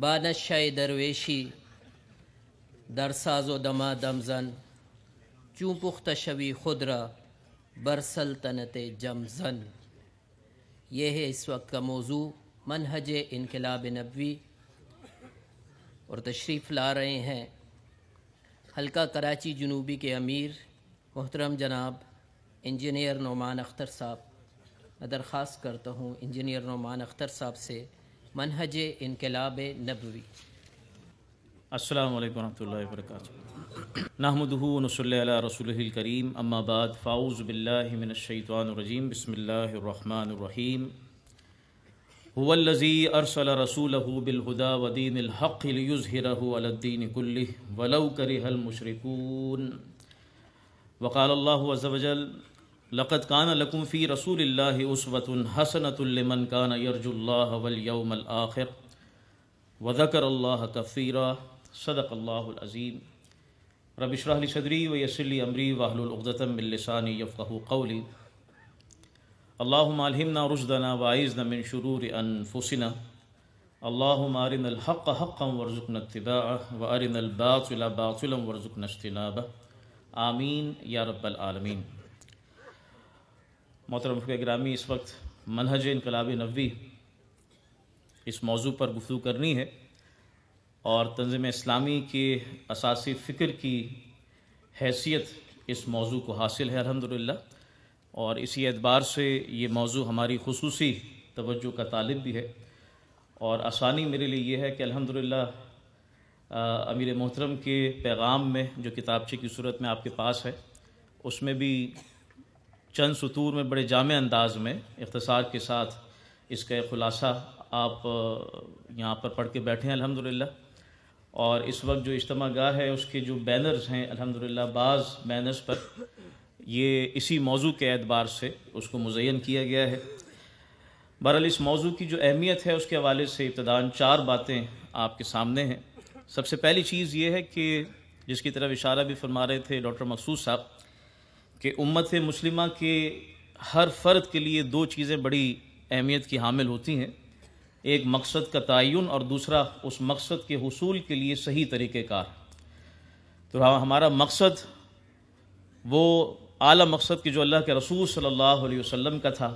बानशाह दरवेशी दरसाज़ो दमा दमजन चूँ पुख्त शवी खुदरा बरसलतनत जमजन ये है इस वक्त का मौजू मनहज इनकलाब नबी और तशरीफ़ ला रहे हैं हल्का कराची जनूबी के अमीर मोहतरम जनाब इंजीनियर नुमान अख्तर साहब मैं दरख्वास्त करता हूँ इंजीनियर नोमान अख्तर साहब से मनहज इनकलाब नबवी अल्लाम वरहमल वर्क रसूल करीम अम्माबाद फ़ाउज़ बिल्लाशैतवानरजीम बसमीम हुवल्लज़ी अरसल रसूल बिलहुदा वदीन हक़ीज़रदीन कुल्ल वलव करहल मशरकून वक़ाल अल्लाह لقد كان لكم في رسول الله أسوة حسنة لمن كان يرجو الله واليوم الآخر وذكر الله كثيرا صدق الله العظيم رب اشرح لي صدري ويسر لي أمري واحلل عقدة من لساني يفقهوا قولي اللهم ألهمنا رشدنا وأعذنا من شرور أنفسنا اللهم أرنا الحق حقا وارزقنا اتباعه وأرنا الباطل باطلا وارزقنا اجتنابه آمين يا رب العالمين मोहतरम के ग्रामी इस वक्त मनहज इनकलाब नबी इस मौजू पर गुफ्तु करनी है और तंजीम इस्लामी के असासी फ़िक्र की हैसियत इस मौजू को हासिल है अलहमदिल्ला और इसी एतबार से ये मौजू हमारी खसूस तवज्जो का तालब भी है और आसानी मेरे लिए यह है कि अलहमदिल्ला अमीर मोहतरम के पैगाम में जो किताबचे की सूरत में आपके पास है उसमें भी चंद सतूर में बड़े जाम अंदाज में इख्तसार के साथ इसका ख़ुलासा आप यहाँ पर पढ़ के बैठे हैं अलहमदिल्ला और इस वक्त जो इज्तम गाह है उसके जो बैनर्स हैं अलहमदिल्ला बाज़ बैनर्स पर ये इसी मौजू के एतबार से उसको मुजैन किया गया है बहरअल इस मौजू की जो अहमियत है उसके हवाले से इब्तदान चार बातें आपके सामने हैं सबसे पहली चीज़ ये है कि जिसकी तरफ इशारा भी फरमा रहे थे डॉक्टर मखसूस साहब कि उम्मत मुस्लिम के हर फ़र्द के लिए दो चीज़ें बड़ी अहमियत की हामिल होती हैं एक मकसद का तयन और दूसरा उस मकसद के हसूल के लिए सही तरीक़ार तो हमारा मकसद वो आला मकसद कि जो अल्लाह के रसूल सल्लल्लाहु अलैहि वसल्लम का था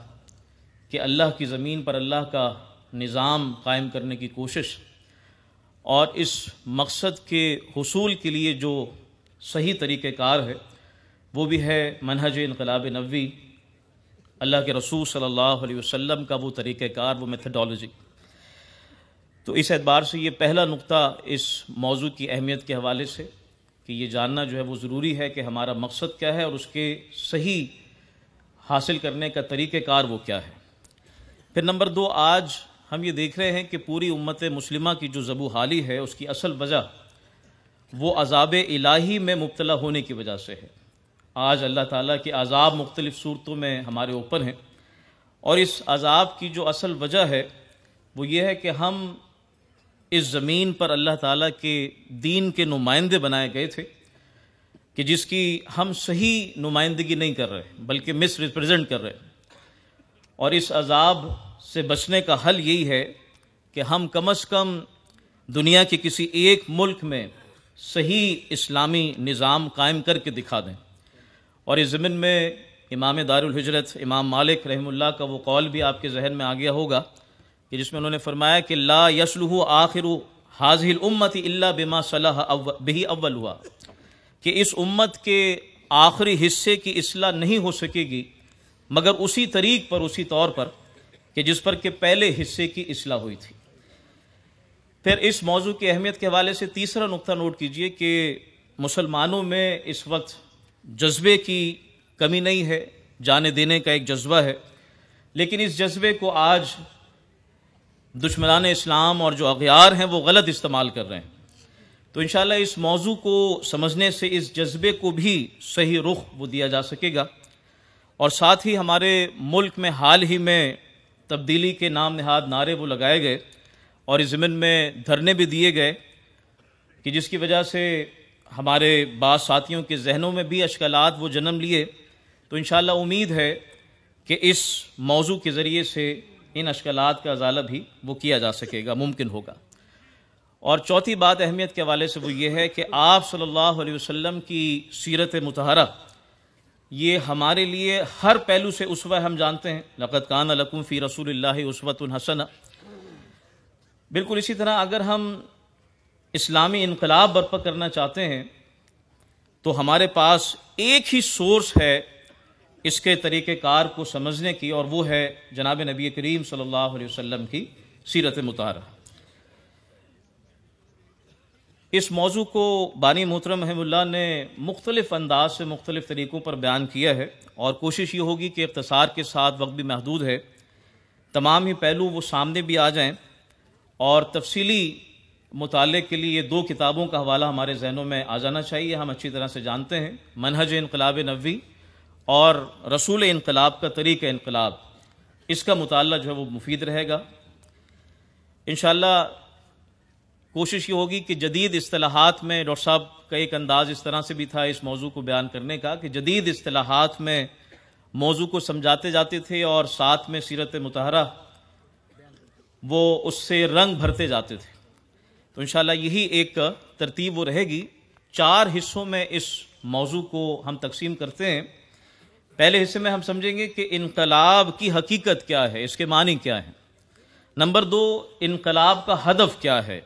कि अल्लाह की ज़मीन पर अल्लाह का निज़ाम कायम करने की कोशिश और इस मकसद के हसूल के लिए जो सही तरीक़ार है वो भी है मनहज इनकलाब नवी अल्लाह के रसूल सल्लल्लाहु अलैहि वसल्लम का वो तरीक़ार वो मेथडोलॉजी तो इस एतबार से ये पहला नुक्ता इस मौजू की अहमियत के हवाले से कि ये जानना जो है वो ज़रूरी है कि हमारा मकसद क्या है और उसके सही हासिल करने का तरीक़ार वो क्या है फिर नंबर दो आज हम ये देख रहे हैं कि पूरी उम्मत मुस्लिमा की जो जबू हाली है उसकी असल वजह वो अजाब इलाही में मुबतला होने की वजह से है आज अल्लाह ताला के अजाब मुख्तलिफ़ सूरतों में हमारे ऊपर हैं और इस अजाब की जो असल वजह है वो ये है कि हम इस ज़मीन पर अल्लाह ताला के दीन के नुमाइंदे बनाए गए थे कि जिसकी हम सही नुमाइंदगी नहीं कर रहे बल्कि मिस रिप्रजेंट कर रहे और इस अजाब से बचने का हल यही है कि हम कम अज़ कम दुनिया के किसी एक मुल्क में सही इस्लामी निज़ाम कायम करके दिखा दें और इस ज़मीन में इमाम दारुल हिजरत इमाम मालिक रहमुल्ला का वो कौल भी आपके जहन में आ गया होगा कि जिसमें उन्होंने फरमाया कि ला यसलू आखिर हाजिल उम्मत इल्ला बिमा सलाह बही अव्वल हुआ कि इस उम्मत के आखिरी हिस्से की असलाह नहीं हो सकेगी मगर उसी तरीक पर उसी तौर पर कि जिस पर के पहले हिस्से की असलाह हुई थी फिर इस मौजू की अहमियत के हवाले से तीसरा नुकता नोट कीजिए कि मुसलमानों में इस वक्त जज्बे की कमी नहीं है जाने देने का एक जज्बा है लेकिन इस जज्बे को आज दुश्मनान इस्लाम और जो अगियार हैं वो गलत इस्तेमाल कर रहे हैं तो इन इस मौजू को समझने से इस जज्बे को भी सही रुख वो दिया जा सकेगा और साथ ही हमारे मुल्क में हाल ही में तब्दीली के नाम नहाद नारे वो लगाए गए और इस ज़मीन में धरने भी दिए गए कि जिसकी वजह से हमारे बाद साथियों के जहनों में भी अशकलात वो जन्म लिए तो इन उम्मीद है कि इस मौजू के ज़रिए से इन अशकलात का अजाला भी वो किया जा सकेगा मुमकिन होगा और चौथी बात अहमियत के हवाले से वो ये है कि आप सल्लल्लाहु अलैहि वसल्लम की सीरत मतहरा ये हमारे लिए हर पहलू से उसवा हम जानते हैं लक़त कान लकुम फ़ी रसूल उसवत हसन बिल्कुल इसी तरह अगर हम इस्लामी इनकलाब बर्पा करना चाहते हैं तो हमारे पास एक ही सोर्स है इसके तरीक़ार को समझने की और वो है जनाब नबी करीम सल्लल्लाहु अलैहि वसल्लम की सीरत मुतार इस मौजू को बानी मोहतरम अहमुल्ला ने मुख्तलिफ़ अंदाज से मुख्तलिफ़ तरीक़ों पर बयान किया है और कोशिश ये होगी कि इकतसार के साथ वक्त भी महदूद है तमाम ही पहलू वो सामने भी आ जाएं और तफसीली मुताले के लिए ये दो किताबों का हवाला हमारे जहनों में आ जाना चाहिए हम अच्छी तरह से जानते हैं मनहज इनकलाब नबी और रसूल इनकलाब का तरीक़ इनकलाब इसका मुताल जो है वो मुफीद रहेगा इन कोशिश ये होगी कि जदीद असलाहत में डॉक्टर साहब का एक अंदाज़ इस तरह से भी था इस मौजू को बयान करने का कि जदीद असलाहत में मौजू को समझाते जाते थे और साथ में सीरत मतहरा वो उससे रंग भरते जाते थे तो इन यही एक तरतीब वो रहेगी चार हिस्सों में इस मौजू को हम तकसीम करते हैं पहले हिस्से में हम समझेंगे कि इनकलाब की हकीकत क्या है इसके मानी क्या है नंबर दो इनकलाब का हदफ क्या है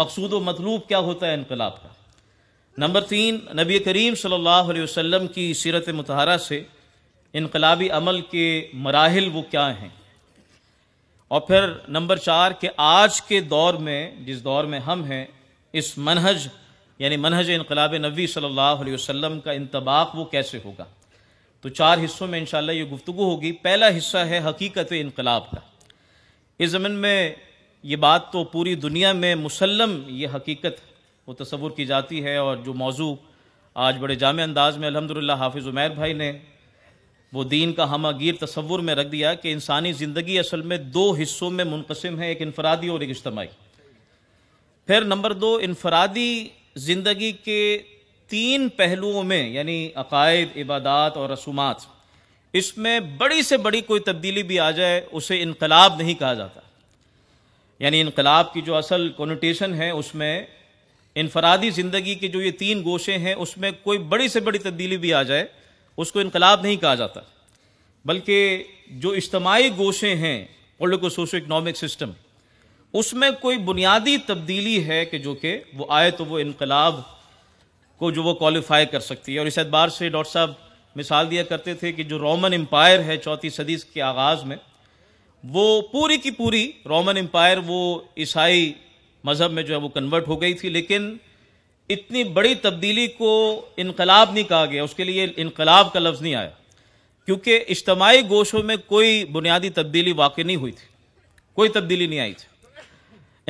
मकसूद व मतलूब क्या होता है इनकलाब का नंबर तीन नबी करीम सल्लल्लाहु अलैहि वसल्लम की सीरत मतहरा से इनकलाबी अमल के मराहल वो क्या हैं और फिर नंबर चार के आज के दौर में जिस दौर में हम हैं इस मनहज यानी मनहज इनकलाब नबी सल्लल्लाहु अलैहि वसल्लम का इंतबाक वो कैसे होगा तो चार हिस्सों में इन ये गुफ्तु होगी पहला हिस्सा है हकीकत इनकलाब का इस ज़मीन में ये बात तो पूरी दुनिया में मुसलम ये हकीकत वो तस्वुर की जाती है और जो मौजू आज बड़े जाम अंदाज में अलहमदिल्ला हाफिज़ उमैर भाई ने वो दीन का हमगीर तस्वुर में रख दिया कि इंसानी ज़िंदगी असल में दो हिस्सों में मुनकसम है एक इनफरादी और एक इज्तमाही फिर नंबर दो इनफरादी ज़िंदगी के तीन पहलुओं में यानी अकायद इबादत और रसूमात इसमें बड़ी से बड़ी कोई तब्दीली भी आ जाए उसे इनकलाब नहीं कहा जाता यानी इनकलाब की जो असल कोनोटेशन है उसमें इनफरादी ज़िंदगी के जो ये तीन गोशे हैं उसमें कोई बड़ी से बड़ी तब्दीली भी आ जाए उसको इनकलाब नहीं कहा जाता बल्कि जो इज्तमाही गोशे हैं पोलिटिको सोशो इकनॉमिक सिस्टम उसमें कोई बुनियादी तब्दीली है कि जो कि वो आए तो वो इनकलाब को जो वो क्वालिफाई कर सकती है और इस एतबार से डॉक्टर साहब मिसाल दिया करते थे कि जो रोमन एम्पायर है चौथी सदी के आगाज़ में वो पूरी की पूरी रोमन एम्पायर वो ईसाई मज़हब में जो है वो कन्वर्ट हो गई थी लेकिन इतनी बड़ी तब्दीली को इनकलाब नहीं कहा गया उसके लिए इनकलाब का लफ्ज़ नहीं आया क्योंकि इज्तमाही गोशों में कोई बुनियादी तब्दीली वाक़ नहीं हुई थी कोई तब्दीली नहीं आई थी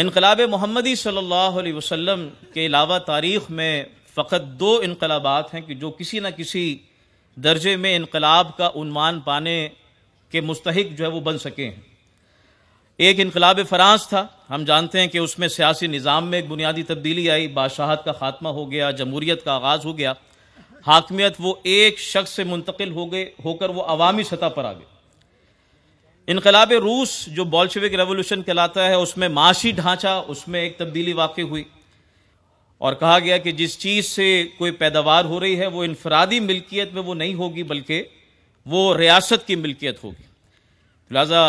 इनकलाब मोहम्मदी सल्लल्लाहु अलैहि वसल्लम के अलावा तारीख़ में फ़कत दो इनकलाबात हैं कि जो किसी न किसी दर्जे में इनकलाब का उन्वान पाने के मुस्तक जो है वो बन सके हैं एक इनकलाब फ़्रांस था हम जानते हैं कि उसमें सियासी निज़ाम में एक बुनियादी तब्दीली आई बादशाहत का ख़ात्मा हो गया जमहूरीत का आगाज़ हो गया हाकमियत वो एक शख्स से मुंतकिल हो गए होकर वो अवामी सतह पर आ गए इनकलाब रूस जो बॉल्शविक रेवोल्यूशन कहलाता है उसमें माशी ढांचा उसमें एक तब्दीली वाक़ हुई और कहा गया कि जिस चीज़ से कोई पैदावार हो रही है वो इनफरादी मिल्कियत में वो नहीं होगी बल्कि वो रियासत की मिल्कियत होगी लिहाजा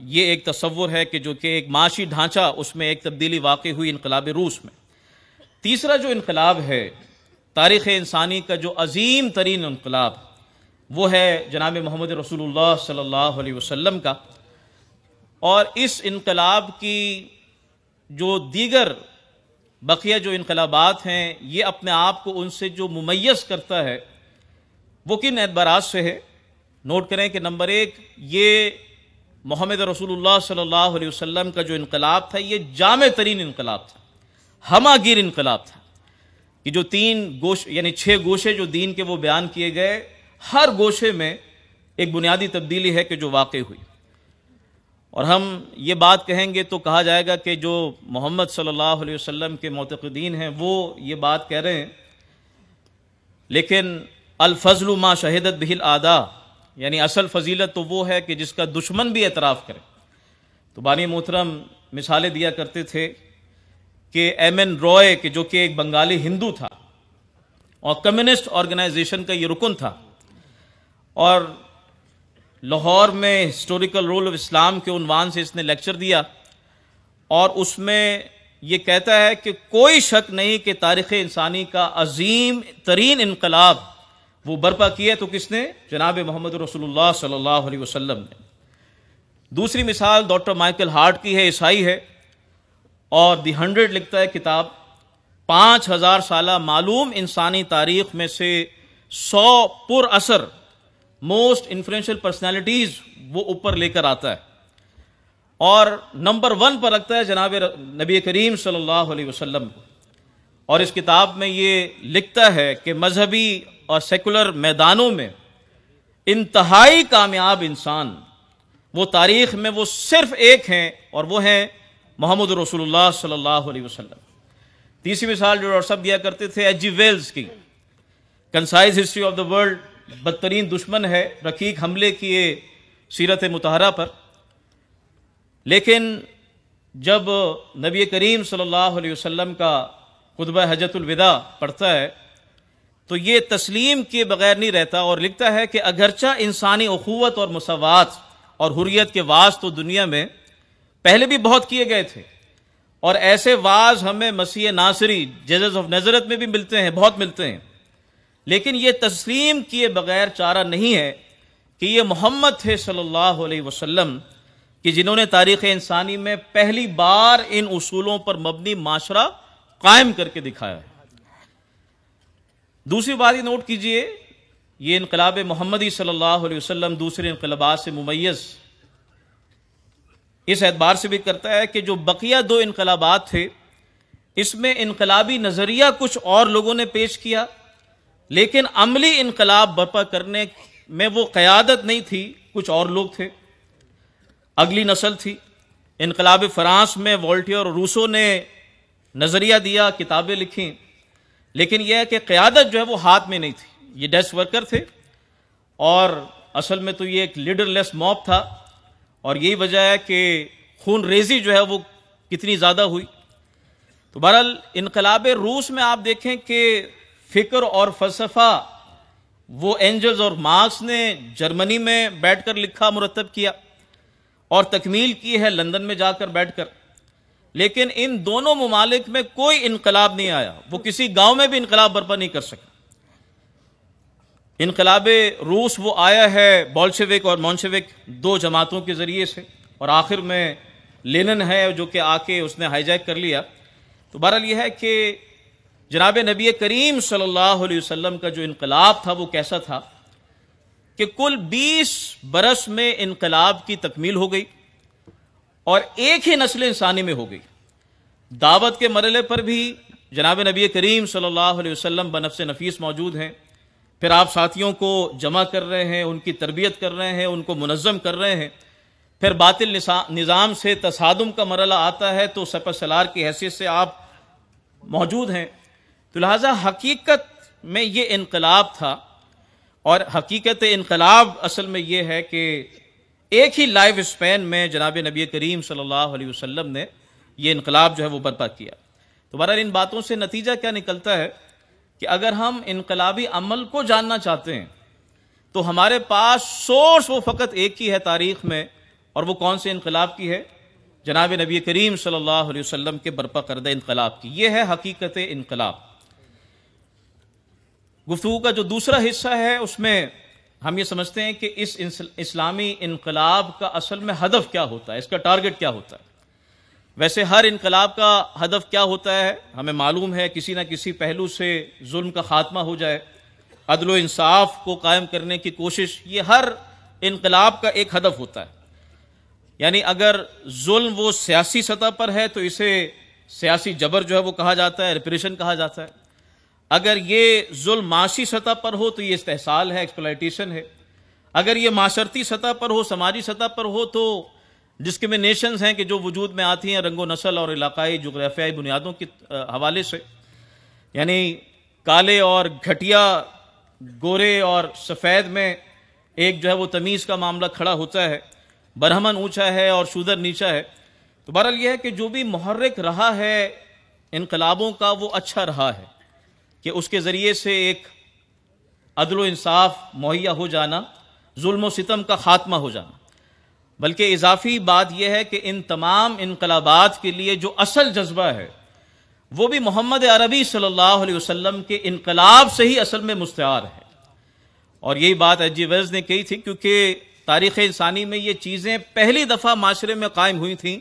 ये एक तस्वुर है कि जो कि एक माशी ढांचा उसमें एक तब्दीली वाक़ हुई इनकलाब रूस में तीसरा जो इनकलाब है तारीख़ इंसानी का जो अजीम तरीन इनकलाब वो है जनाब मोहम्मद रसूल सल्लल्लाहु वसम का और इस इनकलाब की जो दीगर बकिया जो इनकलाबात हैं ये अपने आप को उनसे जो मुमैस करता है वो किन एतबार से है नोट करें कि नंबर एक ये मोहम्मद रसूलुल्लाह सल्लल्लाहु अलैहि वसल्लम का जो इनकलाब था ये जाम तरीन इनकलाब था हमागिर इनकलाब था कि जो तीन गोश यानी छः गोशे जो दीन के वो बयान किए गए हर गोशे में एक बुनियादी तब्दीली है कि जो वाकई हुई और हम ये बात कहेंगे तो कहा जाएगा कि जो मोहम्मद सल्लल्लाहु अलैहि वसल्लम के मोतदीन हैं वो ये बात कह रहे हैं लेकिन अलफजल माँ शहदत बिहिल आदा यानी असल फजीलत तो वो है कि जिसका दुश्मन भी एतराफ़ करे तो बानी मोहतरम मिसालें दिया करते थे कि एम एन रॉय के जो कि एक बंगाली हिंदू था और कम्युनिस्ट ऑर्गेनाइजेशन का ये रुकन था और लाहौर में हिस्टोरिकल रोल ऑफ इस्लाम के उनवान से इसने लेक्चर दिया और उसमें ये कहता है कि कोई शक नहीं कि तारीख़ इंसानी का अजीम तरीन इनकलाब वो बर्पा किया तो किसने जनाब मोहम्मद रसोल्ला सल्लल्लाहु वसलम ने दूसरी मिसाल डॉक्टर माइकल हार्ट की है ईसाई है और दी हंड्रेड लिखता है किताब पाँच हज़ार साल मालूम इंसानी तारीख में से सौ पुर असर मोस्ट इन्फ्लुशल पर्सनैलिटीज़ वो ऊपर लेकर आता है और नंबर वन पर रखता है जनाब नबी करीम सल्लल्लाहु अलैहि वसल्लम को और इस किताब में ये लिखता है कि मजहबी और सेकुलर मैदानों में इंतहाई कामयाब इंसान वो तारीख़ में वो सिर्फ एक हैं और वो हैं मोहम्मद रसूलुल्लाह सल्लल्लाहु अलैहि वसल्लम तीसरी मिसाल जो और सब दिया करते थे एच जी वेल्स की concise history of the world बदतरीन दुश्मन है रकीक हमले किए सीरत मतहरा पर लेकिन जब नबी करीम सल्लल्लाहु अलैहि वसल्लम का खुतब हजतुलविदा पढ़ता है तो ये तस्लीम किए बगैर नहीं रहता और लिखता है कि अगरचा इंसानी अखूवत और मसवात और हुरियत के वाज तो दुनिया में पहले भी बहुत किए गए थे और ऐसे वाज हमें मसीह नासरी जजेस ऑफ नजरत में भी मिलते हैं बहुत मिलते हैं लेकिन ये तस्लीम किए बगैर चारा नहीं है कि ये मोहम्मद थे सल्लल्लाहु अलैहि वसल्लम कि जिन्होंने तारीख़ इंसानी में पहली बार इन उसूलों पर मबनी माशरा कायम करके दिखाया है दूसरी बात ये नोट कीजिए ये इनकलाब मोहम्मदी सल्लल्लाहु अलैहि वसल्लम दूसरे इनकलाबात से मुमैस इस एतबार से भी करता है कि जो बकिया दो इनकलाबात थे इसमें इनकलाबी नज़रिया कुछ और लोगों ने पेश किया लेकिन अमली इनकलाब बर्पा करने में वो क़्यादत नहीं थी कुछ और लोग थे अगली नस्ल थी इनकलाब फ्रांस में वॉल्टियर रूसो ने नज़रिया दिया किताबें लिखीं लेकिन यह है कि क़्यादत जो है वो हाथ में नहीं थी ये डेस्क वर्कर थे और असल में तो ये एक लीडरलेस मॉब था और यही वजह है कि खून रेजी जो है वो कितनी ज़्यादा हुई तो बहरहाल इनकलाब रूस में आप देखें कि फ़िक्र और फलसफा वो एंजल्स और मार्क्स ने जर्मनी में बैठकर लिखा मुरतब किया और तकमील की है लंदन में जाकर बैठकर लेकिन इन दोनों ममालिक में कोई इनकलाब नहीं आया वो किसी गांव में भी इनकलाब बर्पा नहीं कर सका इनकलाब रूस वो आया है बॉल्शेविक और मॉन्शेविक दो जमातों के ज़रिए से और आखिर में लेनन है जो कि आके उसने हाईजैक कर लिया तो बहरहाल यह है कि जनाब नबी करीम सल्लल्लाहु अलैहि वसल्लम का जो इनकलाब था वो कैसा था कि कुल 20 बरस में इनकलाब की तकमील हो गई और एक ही नस्ल इंसानी में हो गई दावत के मरले पर भी जनाब नबी करीम सल्लल्लाहु अलैहि वसल्लम बनफ नफीस मौजूद हैं फिर आप साथियों को जमा कर रहे हैं उनकी तरबियत कर रहे हैं उनको मुनज़म कर रहे हैं फिर बातिल निज़ाम से तसादम का मरला आता है तो सपा सलार की हैसियत से आप मौजूद हैं तो लिहाजा हकीकत में ये इनकलाब था और हकीकत इनकलाब असल में ये है कि एक ही लाइफ स्पेन में जनाब नबी करीम सल्लल्लाहु अलैहि वसल्लम ने ये इनकलाब जो है वो बर्पा किया तो बहरहाल इन बातों से नतीजा क्या निकलता है कि अगर हम इनकलाबी अमल को जानना चाहते हैं तो हमारे पास सोर्स वो फ़कत एक ही है तारीख में और वो कौन से इनकलाब की है जनाब नबी करीम सल्लल्लाहु अलैहि वसल्लम के बर्पा करदा इनकलाब की यह है हकीकत इनकलाब गुफ्तु का जो दूसरा हिस्सा है उसमें हम ये समझते हैं कि इस इस्लामी इनकलाब का असल में हदफ क्या होता है इसका टारगेट क्या होता है वैसे हर इनकलाब का हदफ क्या होता है हमें मालूम है किसी ना किसी पहलू से जुल्म का खात्मा हो जाए अदल इंसाफ को कायम करने की कोशिश ये हर इनकलाब का एक हदफ होता है यानी अगर जुल्म वो सियासी सतह पर है तो इसे सियासी जबर जो है वो कहा जाता है रिप्रेशन कहा जाता है अगर ये जुल्म माशी सतह पर हो तो ये इस्तेसाल है एक्सप्लाइटेशन है अगर ये माशरती सतह पर हो समाजी सतह पर हो तो डिस्क्रिमिनेशंस हैं कि जो वजूद में आती हैं रंगो नसल और इलाकाई जग्राफियाई बुनियादों के हवाले से यानी काले और घटिया गोरे और सफ़ेद में एक जो है वो तमीज़ का मामला खड़ा होता है बरहमन ऊँचा है और शुदर नीचा है तो बहरहाल यह है कि जो भी महर्रक रहा है इनकलाबों का वो अच्छा रहा है कि उसके ज़रिए से एक अदल इंसाफ मुहैया हो जाना जुल्म सितम का ख़ात्मा हो जाना बल्कि इजाफी बात यह है कि इन तमाम इनकलाबात के लिए जो असल जज्बा है वो भी मोहम्मद अरबी सल्लल्लाहु अलैहि वसल्लम के इनकलाब से ही असल में मुस्तार है और यही बात अजी वैज ने कही थी क्योंकि तारीख़ इंसानी में ये चीज़ें पहली दफ़ा माशरे में कायम हुई थी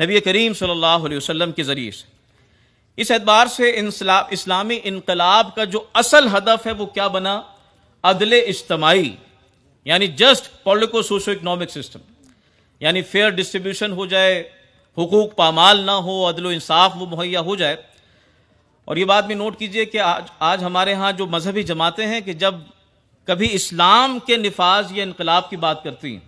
नबी करीम सल्लल्लाहु अलैहि वसल्लम के ज़रिए से इस एतबार से इस्लामी इनकलाब का जो असल हदफ है वो क्या बना अदल इज्तमाही यानी just politico socio economic system यानी फेयर डिस्ट्रीब्यूशन हो जाए हुकूक पामाल ना हो अदल इंसाफ वो मुहैया हो जाए और ये बात भी नोट कीजिए कि आज आज हमारे यहाँ जो मजहबी जमातें हैं कि जब कभी इस्लाम के नफाज या इनकलाब की बात करती हैं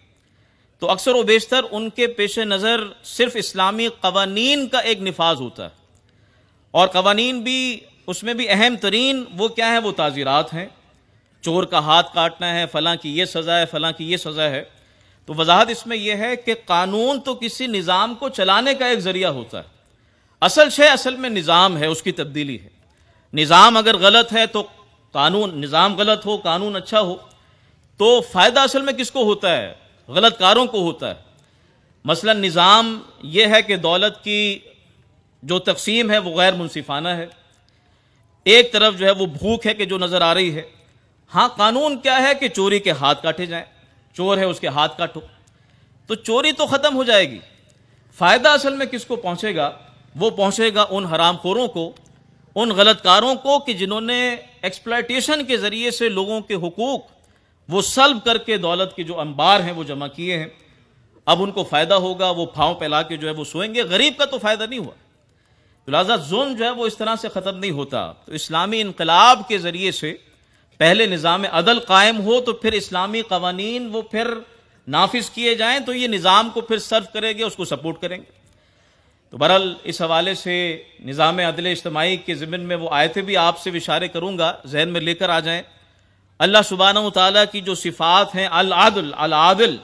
तो अक्सर व बेशतर उनके पेश नज़र सिर्फ इस्लामी कवानीन का एक नफाज होता है और कवानीन भी उसमें भी अहम तरीन वो क्या है वो ताज़ीरत हैं चोर का हाथ काटना है फलां की ये सज़ा है फलां की ये सज़ा है तो वजाहत इसमें यह है कि कानून तो किसी निज़ाम को चलाने का एक ज़रिया होता है असल शे असल में निज़ाम है उसकी तब्दीली है निज़ाम अगर गलत है तो कानून निज़ाम गलत हो कानून अच्छा हो तो फ़ायदा असल में किसको होता है गलत कारों को होता है मसलन निज़ाम यह है कि दौलत की जो तकसीम है वो गैर मुनसिफाना है एक तरफ जो है वो भूख है कि जो नज़र आ रही है हाँ कानून क्या है कि चोरी के हाथ काटे जाएं चोर है उसके हाथ काटो तो चोरी तो ख़त्म हो जाएगी फ़ायदा असल में किसको पहुंचेगा वो पहुँचेगा उन हरामखोरों को उन गलतकारों को कि जिन्होंने एक्सप्लाइटेशन के ज़रिए से लोगों के हकूक़ वो सल्ब करके दौलत के जो अंबार हैं वो जमा किए हैं अब उनको फ़ायदा होगा वो फाव पैला के जो है वो सोएंगे गरीब का तो फ़ायदा नहीं हुआ तो लिहाजा जुल्म जो है वो इस तरह से ख़त्म नहीं होता तो इस्लामी इनकलाब के ज़रिए से पहले निज़ाम अदल कायम हो तो फिर इस्लामी कवानीन वो फिर नाफिज किए जाएँ तो ये निज़ाम को फिर सर्व करेंगे उसको सपोर्ट करेंगे तो बहरहाल इस हवाले से निज़ाम अदल इज्तमाही के ज़िमिन में वो आयतें भी आपसे इशारे करूँगा जहन में लेकर आ जाएँ अल्लाह सुबहान तला की जो सिफ़ात हैं अल आदल अल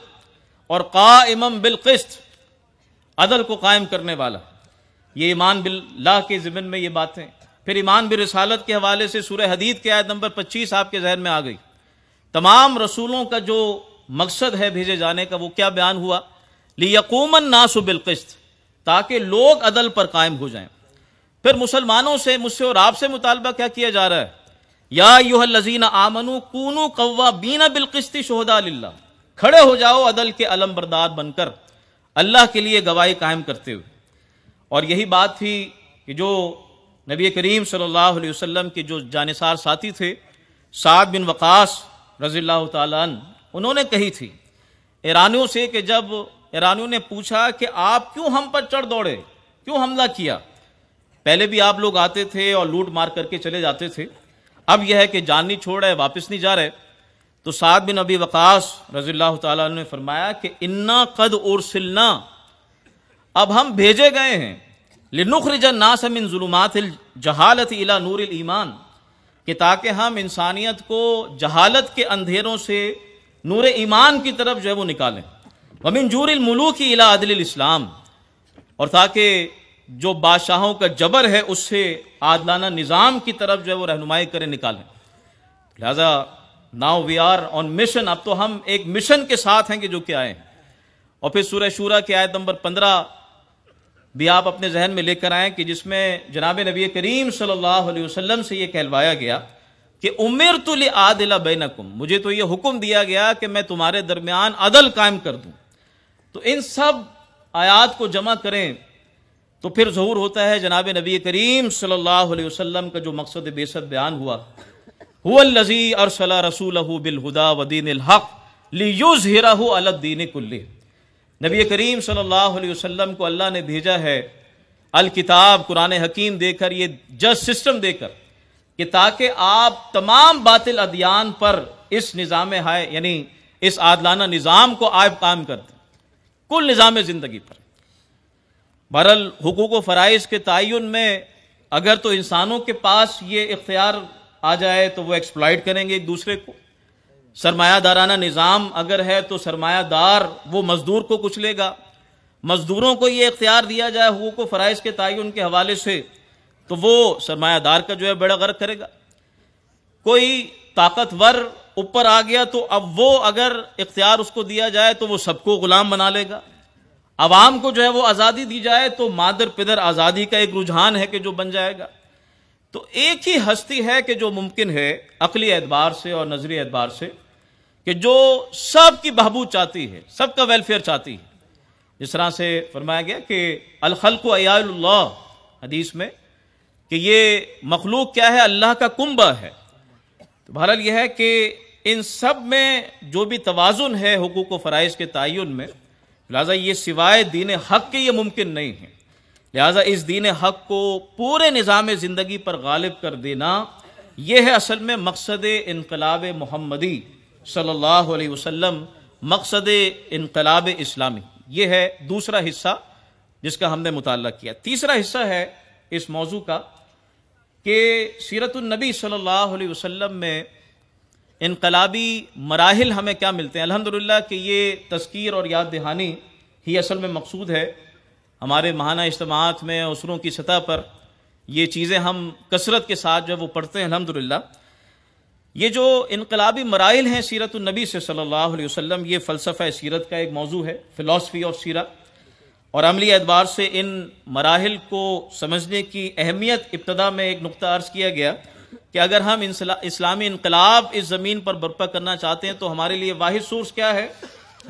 और का इमम बिलकस्त अदल को कायम करने वाला ये ईमान बिल्ला के ज़िमन में ये बातें फिर ईमान बिल रसालत के हवाले से सूर्य हदीद के आयत नंबर पच्चीस आपके जहन में आ गई तमाम रसूलों का जो मकसद है भेजे जाने का वो क्या बयान हुआ लियकूमन नासु बिलकस्त ताकि लोग अदल पर कायम हो जाएं फिर मुसलमानों से मुझसे और आपसे मुतालबा क्या किया जा रहा है या यूह लजीन आमनु कूनु कौवा बीना बिलकश्ती शहदा खड़े हो जाओ अदल के अलम बरदार बनकर अल्लाह के लिए गवाही कायम करते हुए और यही बात थी कि जो नबी करीम सल्लल्लाहु अलैहि वसल्लम के जो जानसार साथी थे साद बिन वक़ास रज़ी तन उन्होंने कही थी ईरानियों से कि जब ईरानियों ने पूछा कि आप क्यों हम पर चढ़ दौड़े क्यों हमला किया पहले भी आप लोग आते थे और लूट मार करके चले जाते थे अब यह है कि जान नहीं छोड़ रहे वापस नहीं जा रहे तो साद बिन अबी वक़ास रज़ी तरमाया कि इन्ना कद और सिलना अब हम भेजे गए हैं लिनुखरिजन नासमिन जुलूमात जहालत इला नूर ईमान कि ताकि हम इंसानियत को जहालत के अंधेरों से नूर ईमान की तरफ जो है वो निकालें वमिन जूरमलूक इला अदल इस्लाम और ताकि जो बादशाहों का जबर है उससे आदलाना निज़ाम की तरफ जो है वो रहनुमाई करें निकालें लिहाजा now we are on mission अब तो हम एक मिशन के साथ हैं कि जो कि आए हैं और फिर सूर्य शूरा के आयत नंबर पंद्रह भी आप अपने जहन में लेकर आएँ कि जिसमें जनाब नबी करीम सल्लल्लाहु अलैहि वसल्लम से यह कहलवाया गया कि उमिर तुल आदिला बैनकुम मुझे तो यह हुक्म दिया गया कि मैं तुम्हारे दरमियान अदल कायम कर दूँ तो इन सब आयात को जमा करें तो फिर ज़हूर होता है जनाब नबी करीम सल्लल्लाहु अलैहि वसल्लम का जो मकसद बेसत बयान हुआ हुजी अरसला रसूल बिलहुदा वदीन हक़ ली यूज़ हिरा अलद्दीन कुल्ली नबी करीम सल्लल्लाहु अलैहि वसल्लम को अल्लाह ने भेजा है अल किताब कुरान हकीम देकर ये जज सिस्टम देकर कि ताकि आप तमाम बातिल अदियान पर इस निज़ाम हाय यानी इस आदलाना निज़ाम को आप कायम कर दें कुल निज़ाम ज़िंदगी पर बहरल हकूक फ़राइज़ के तयन में अगर तो इंसानों के पास ये इख्तियार आ जाए तो वो एक्सप्लाइट करेंगे एक दूसरे को सरमायादाराना निज़ाम अगर है तो सरमायादार वो मज़दूर को कुचलेगा मज़दूरों को ये इख्तियार दिया जाए हकूक फ़राइज़ के तयन के हवाले से तो वो सरमायादार का जो है बेड़ा गर्क करेगा कोई ताकतवर ऊपर आ गया तो अब वो अगर इख्तियार उसको दिया जाए तो वो सबको ग़ुलाम बना लेगा आवाम को जो है वो आज़ादी दी जाए तो मादर पिदर आज़ादी का एक रुझान है कि जो बन जाएगा तो एक ही हस्ती है कि जो मुमकिन है अकली एतबार से और नज़री एतबार से कि जो सबकी बहबूद चाहती है सबका वेलफेयर चाहती है जिस तरह से फरमाया गया कि को अयाल्ला हदीस में कि ये मखलूक क्या है अल्लाह का कुंबा है तो बहरहाल यह है कि इन सब में जो भी तोज़ुन है हकूक व फ़रज़ के तयन में लिहाजा ये सिवाय दीन हक के ये मुमकिन नहीं है लिहाजा इस दीन हक को पूरे निज़ाम ज़िंदगी पर गालिब कर देना यह है असल में मकसद इनकलाब महमदी सल्लल्लाहु अलैहि वसल्लम मकसद इनकलाब इस्लामी ये है दूसरा हिस्सा जिसका हमने मुताल किया तीसरा हिस्सा है इस मौजू का कि सीरतुलनबी सल्लल्लाहु अलैहि वसल्लम में इनकलाबी मराहल हमें क्या मिलते हैं अल्हम्दुलिल्लाह कि ये तस्कीर और याद दहानी ही असल में मकसूद है हमारे महाना इज्तमात में उसरों की सतह पर ये चीज़ें हम कसरत के साथ जब वो पढ़ते हैं अलहमदिल्ला ये जो इनकलाबी मराइल हैं सीरत नबी से सल्लल्लाहु अलैहि वसल्लम ये फ़लसफ़ा सीरत का एक मौजू है फ़िलासफ़ी ऑफ सीरा और अमली एतबार से इन मराहल को समझने की अहमियत इब्तदा में एक नुकता अर्ज़ किया गया कि अगर हम इस्लामी इनकलाब इस ज़मीन पर बर्पा करना चाहते हैं तो हमारे लिए वाहिद सोर्स क्या है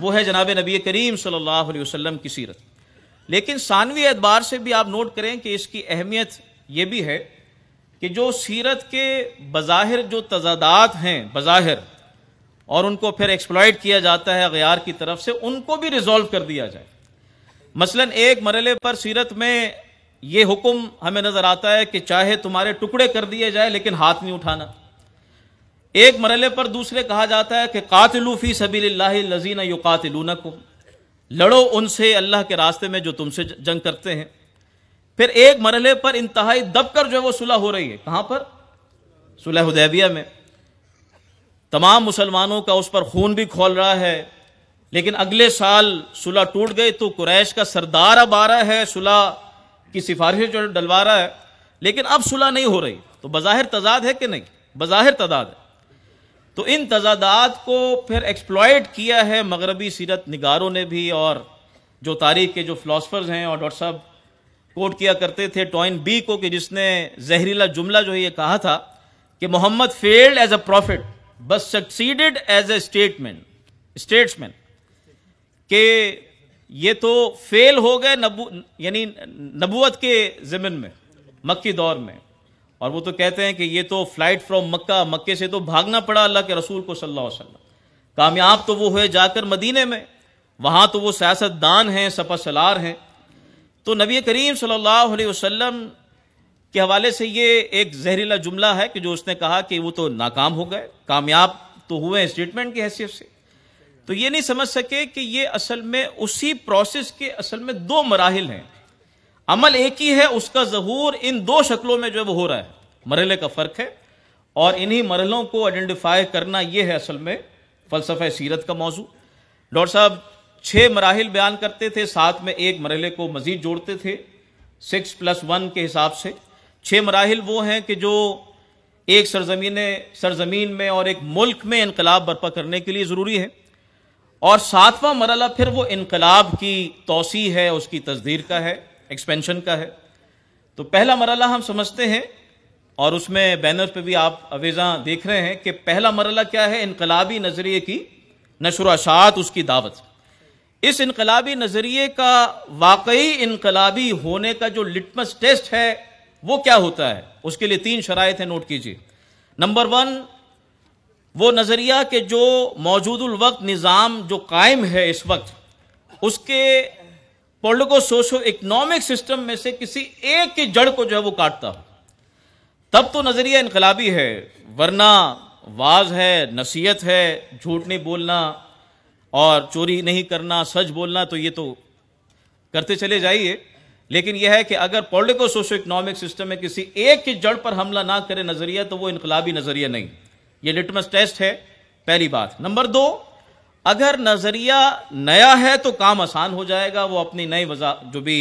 वो है जनाब नबी करीम सल्लल्लाहु अलैहि वसल्लम की सीरत लेकिन सानवी एतबार से भी आप नोट करें कि इसकी अहमियत ये भी है कि जो सीरत के बज़ाहिर जो तजादात हैं बज़ाहिर और उनको फिर एक्सप्लॉयट किया जाता है अगयार की तरफ से उनको भी रिजॉल्व कर दिया जाए मसलन एक मरले पर सीरत में ये हुक्म हमें नज़र आता है कि चाहे तुम्हारे टुकड़े कर दिए जाए लेकिन हाथ नहीं उठाना एक मरले पर दूसरे कहा जाता है कि कातलूफ़ी सबी लजीना यू कातिलून को लड़ो उनसे अल्लाह के रास्ते में जो तुमसे जंग करते हैं फिर एक मरहले पर इंतहाई दबकर जो है वो सुलह हो रही है कहां पर सुलह उदैबिया में तमाम मुसलमानों का उस पर खून भी खोल रहा है लेकिन अगले साल सुलह टूट गई तो कुरैश का सरदार अब आ रहा है सुलह की सिफारिश जो डलवा रहा है लेकिन अब सुलह नहीं हो रही तो बज़ाहिर तजाद है कि नहीं बज़ाहिर तजाद है तो इन तजादात को फिर एक्सप्लॉयट किया है मगरबी सीरत निगारों ने भी और जो तारीख के जो फ़िलासफ़र्स हैं और डॉक्टर साहब कोट किया करते थे टॉइन बी को कि जिसने जहरीला जुमला जो ये कहा था कि Muhammad failed as a prophet बस succeeded as a statesman statesman के ये तो फेल हो गए नबू यानी नबूत के ज़मीन में मक्की दौर में और वो तो कहते हैं कि ये तो फ्लाइट फ्रॉम मक्का मक्के से तो भागना पड़ा अल्लाह के रसूल को सल्लल्लाहु अलैहि वसल्लम कामयाब तो वो हुए जाकर मदीने में वहां तो वो सियासतदान हैं सपा सलार हैं तो नबी करीम सल्लल्लाहु अलैहि वसल्लम के हवाले से ये एक जहरीला जुमला है कि जो उसने कहा कि वो तो नाकाम हो गए कामयाब तो हुए हैं स्टेटमेंट की हैसियत से तो ये नहीं समझ सके कि ये असल में उसी प्रोसेस के असल में दो मराहल हैं अमल एक ही है उसका जहूर इन दो शक्लों में जो है वो हो रहा है मरहले का फ़र्क है और इन्हीं मरहलों को आइडेंटिफाई करना ये है असल में फ़लसफ़ा सीरत का मौजू डॉक्टर साहब छः मराहल बयान करते थे साथ में एक मरहले को मज़ीद जोड़ते थे सिक्स प्लस वन के हिसाब से छः मराहल वो हैं कि जो एक सरजमीन सरजमीन में और एक मुल्क में इनकलाब बर्पा करने के लिए ज़रूरी है और सातवां मरला फिर वो इनकलाब की तोसी है उसकी तस्दीर का है एक्सपेंशन का है तो पहला मरला हम समझते हैं और उसमें बैनर पे भी आप अवेजा देख रहे हैं कि पहला मरला क्या है इनकलाबी नज़रिए की नशर उसकी दावत इस इनकलाबी नज़रिए का वाकई इनकलाबी होने का जो लिटमस टेस्ट है वो क्या होता है उसके लिए तीन शराय है नोट कीजिए नंबर वन वो नज़रिया के जो मौजूद वक्त निज़ाम जो कायम है इस वक्त उसके पोलिटिको सोशो इकनॉमिक सिस्टम में से किसी एक की जड़ को जो है वो काटता हो तब तो नज़रिया इनकलाबी है वरना वाज है नसीहत है झूठ नहीं बोलना और चोरी नहीं करना सच बोलना तो ये तो करते चले जाइए लेकिन यह है कि अगर पॉलिटिको सोशो इकोनॉमिक सिस्टम में किसी एक की जड़ पर हमला ना करे नजरिया तो वो इनकलाबी नजरिया नहीं ये लिटमस टेस्ट है पहली बात नंबर दो अगर नजरिया नया है तो काम आसान हो जाएगा वो अपनी नई वजह जो भी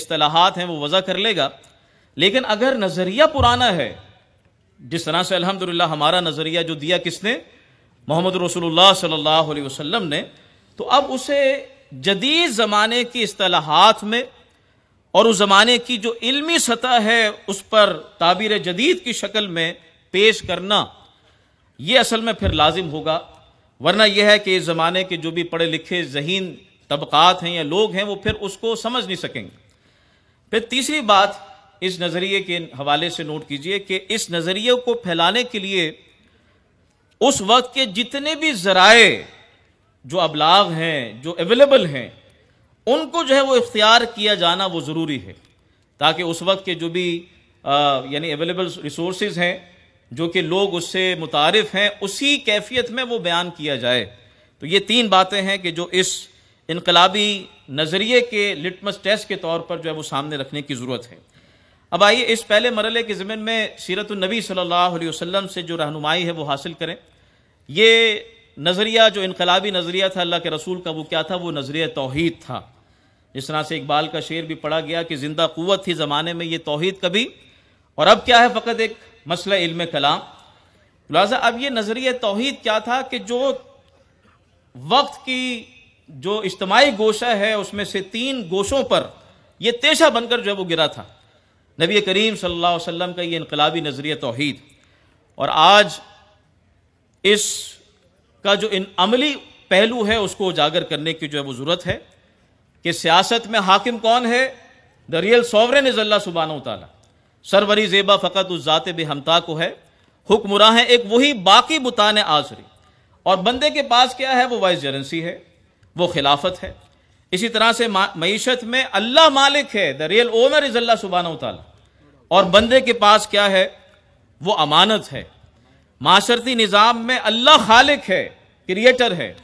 असलाहत हैं वो वजह कर लेगा लेकिन अगर नजरिया पुराना है जिस तरह से अलहमदुल्ला हमारा नजरिया जो दिया किसने मोहम्मद रसूलुल्लाह सल्लल्लाहु अलैहि वसल्लम ने तो अब उसे जदीद ज़माने की असलाहत में और उस ज़माने की जो इल्मी सतह है उस पर ताबीर जदीद की शक्ल में पेश करना ये असल में फिर लाजिम होगा वरना यह है कि इस ज़माने के जो भी पढ़े लिखे जहीन तबक़ात हैं या लोग हैं वो फिर उसको समझ नहीं सकेंगे फिर तीसरी बात इस नज़रिए के हवाले से नोट कीजिए कि इस नज़रिए को फैलाने के लिए उस वक्त के जितने भी जराए जो अबलाग हैं जो अवेलेबल हैं उनको जो है वो इख्तियार किया जाना वो ज़रूरी है ताकि उस वक्त के जो भी यानी अवेलेबल रिसोर्स हैं जो कि लोग उससे मुतारफ़ हैं उसी कैफियत में वो बयान किया जाए तो ये तीन बातें हैं कि जो इस इनकलाबी नज़रिए के लिटमस टेस्ट के तौर पर जो है वो सामने रखने की ज़रूरत है अब आइए इस पहले मरले के ज़मन में सीरत नबी सल्लल्लाहु अलैहि वसल्लम से जो रहनुमाई है वो हासिल करें ये नज़रिया जो इनकलाबी नज़रिया था अल्लाह के रसूल का वो क्या था वो नज़रिया तोहद था जिस तरह से इकबाल का शेर भी पढ़ा गया कि जिंदा क़वत थी ज़माने में ये तोहद कभी और अब क्या है फ़कत एक मसला इल्म कलाम लिहाजा अब ये नज़रिया तोहद क्या था कि जो वक्त की जो इज्तमाही गोशा है उसमें से तीन गोशों पर यह तेशा बनकर जो है वो गिरा था नबी करीम सल्लल्लाहु अलैहि वसल्लम का ये इनकलाबी नज़रिया तोहद और आज इस का जो इन अमली पहलू है उसको उजागर करने की जो है वो ज़रूरत है कि सियासत में हाकिम कौन है the real sovereign is Allah सुबहान सरवरी जेबा फ़कत उस ज़ात बेहमता को है हुक्मरा है एक वही बाकी बुतान आजरी और बंदे के पास क्या है वो वाइस जरेंसी है वो खिलाफत है इसी तरह से मीशत में अल्लाह मालिक है the real owner is Allah सुबहाना तला और बंदे के पास क्या है वो अमानत है माशरती निज़ाम में अल्लाह खालिक है क्रिएटर है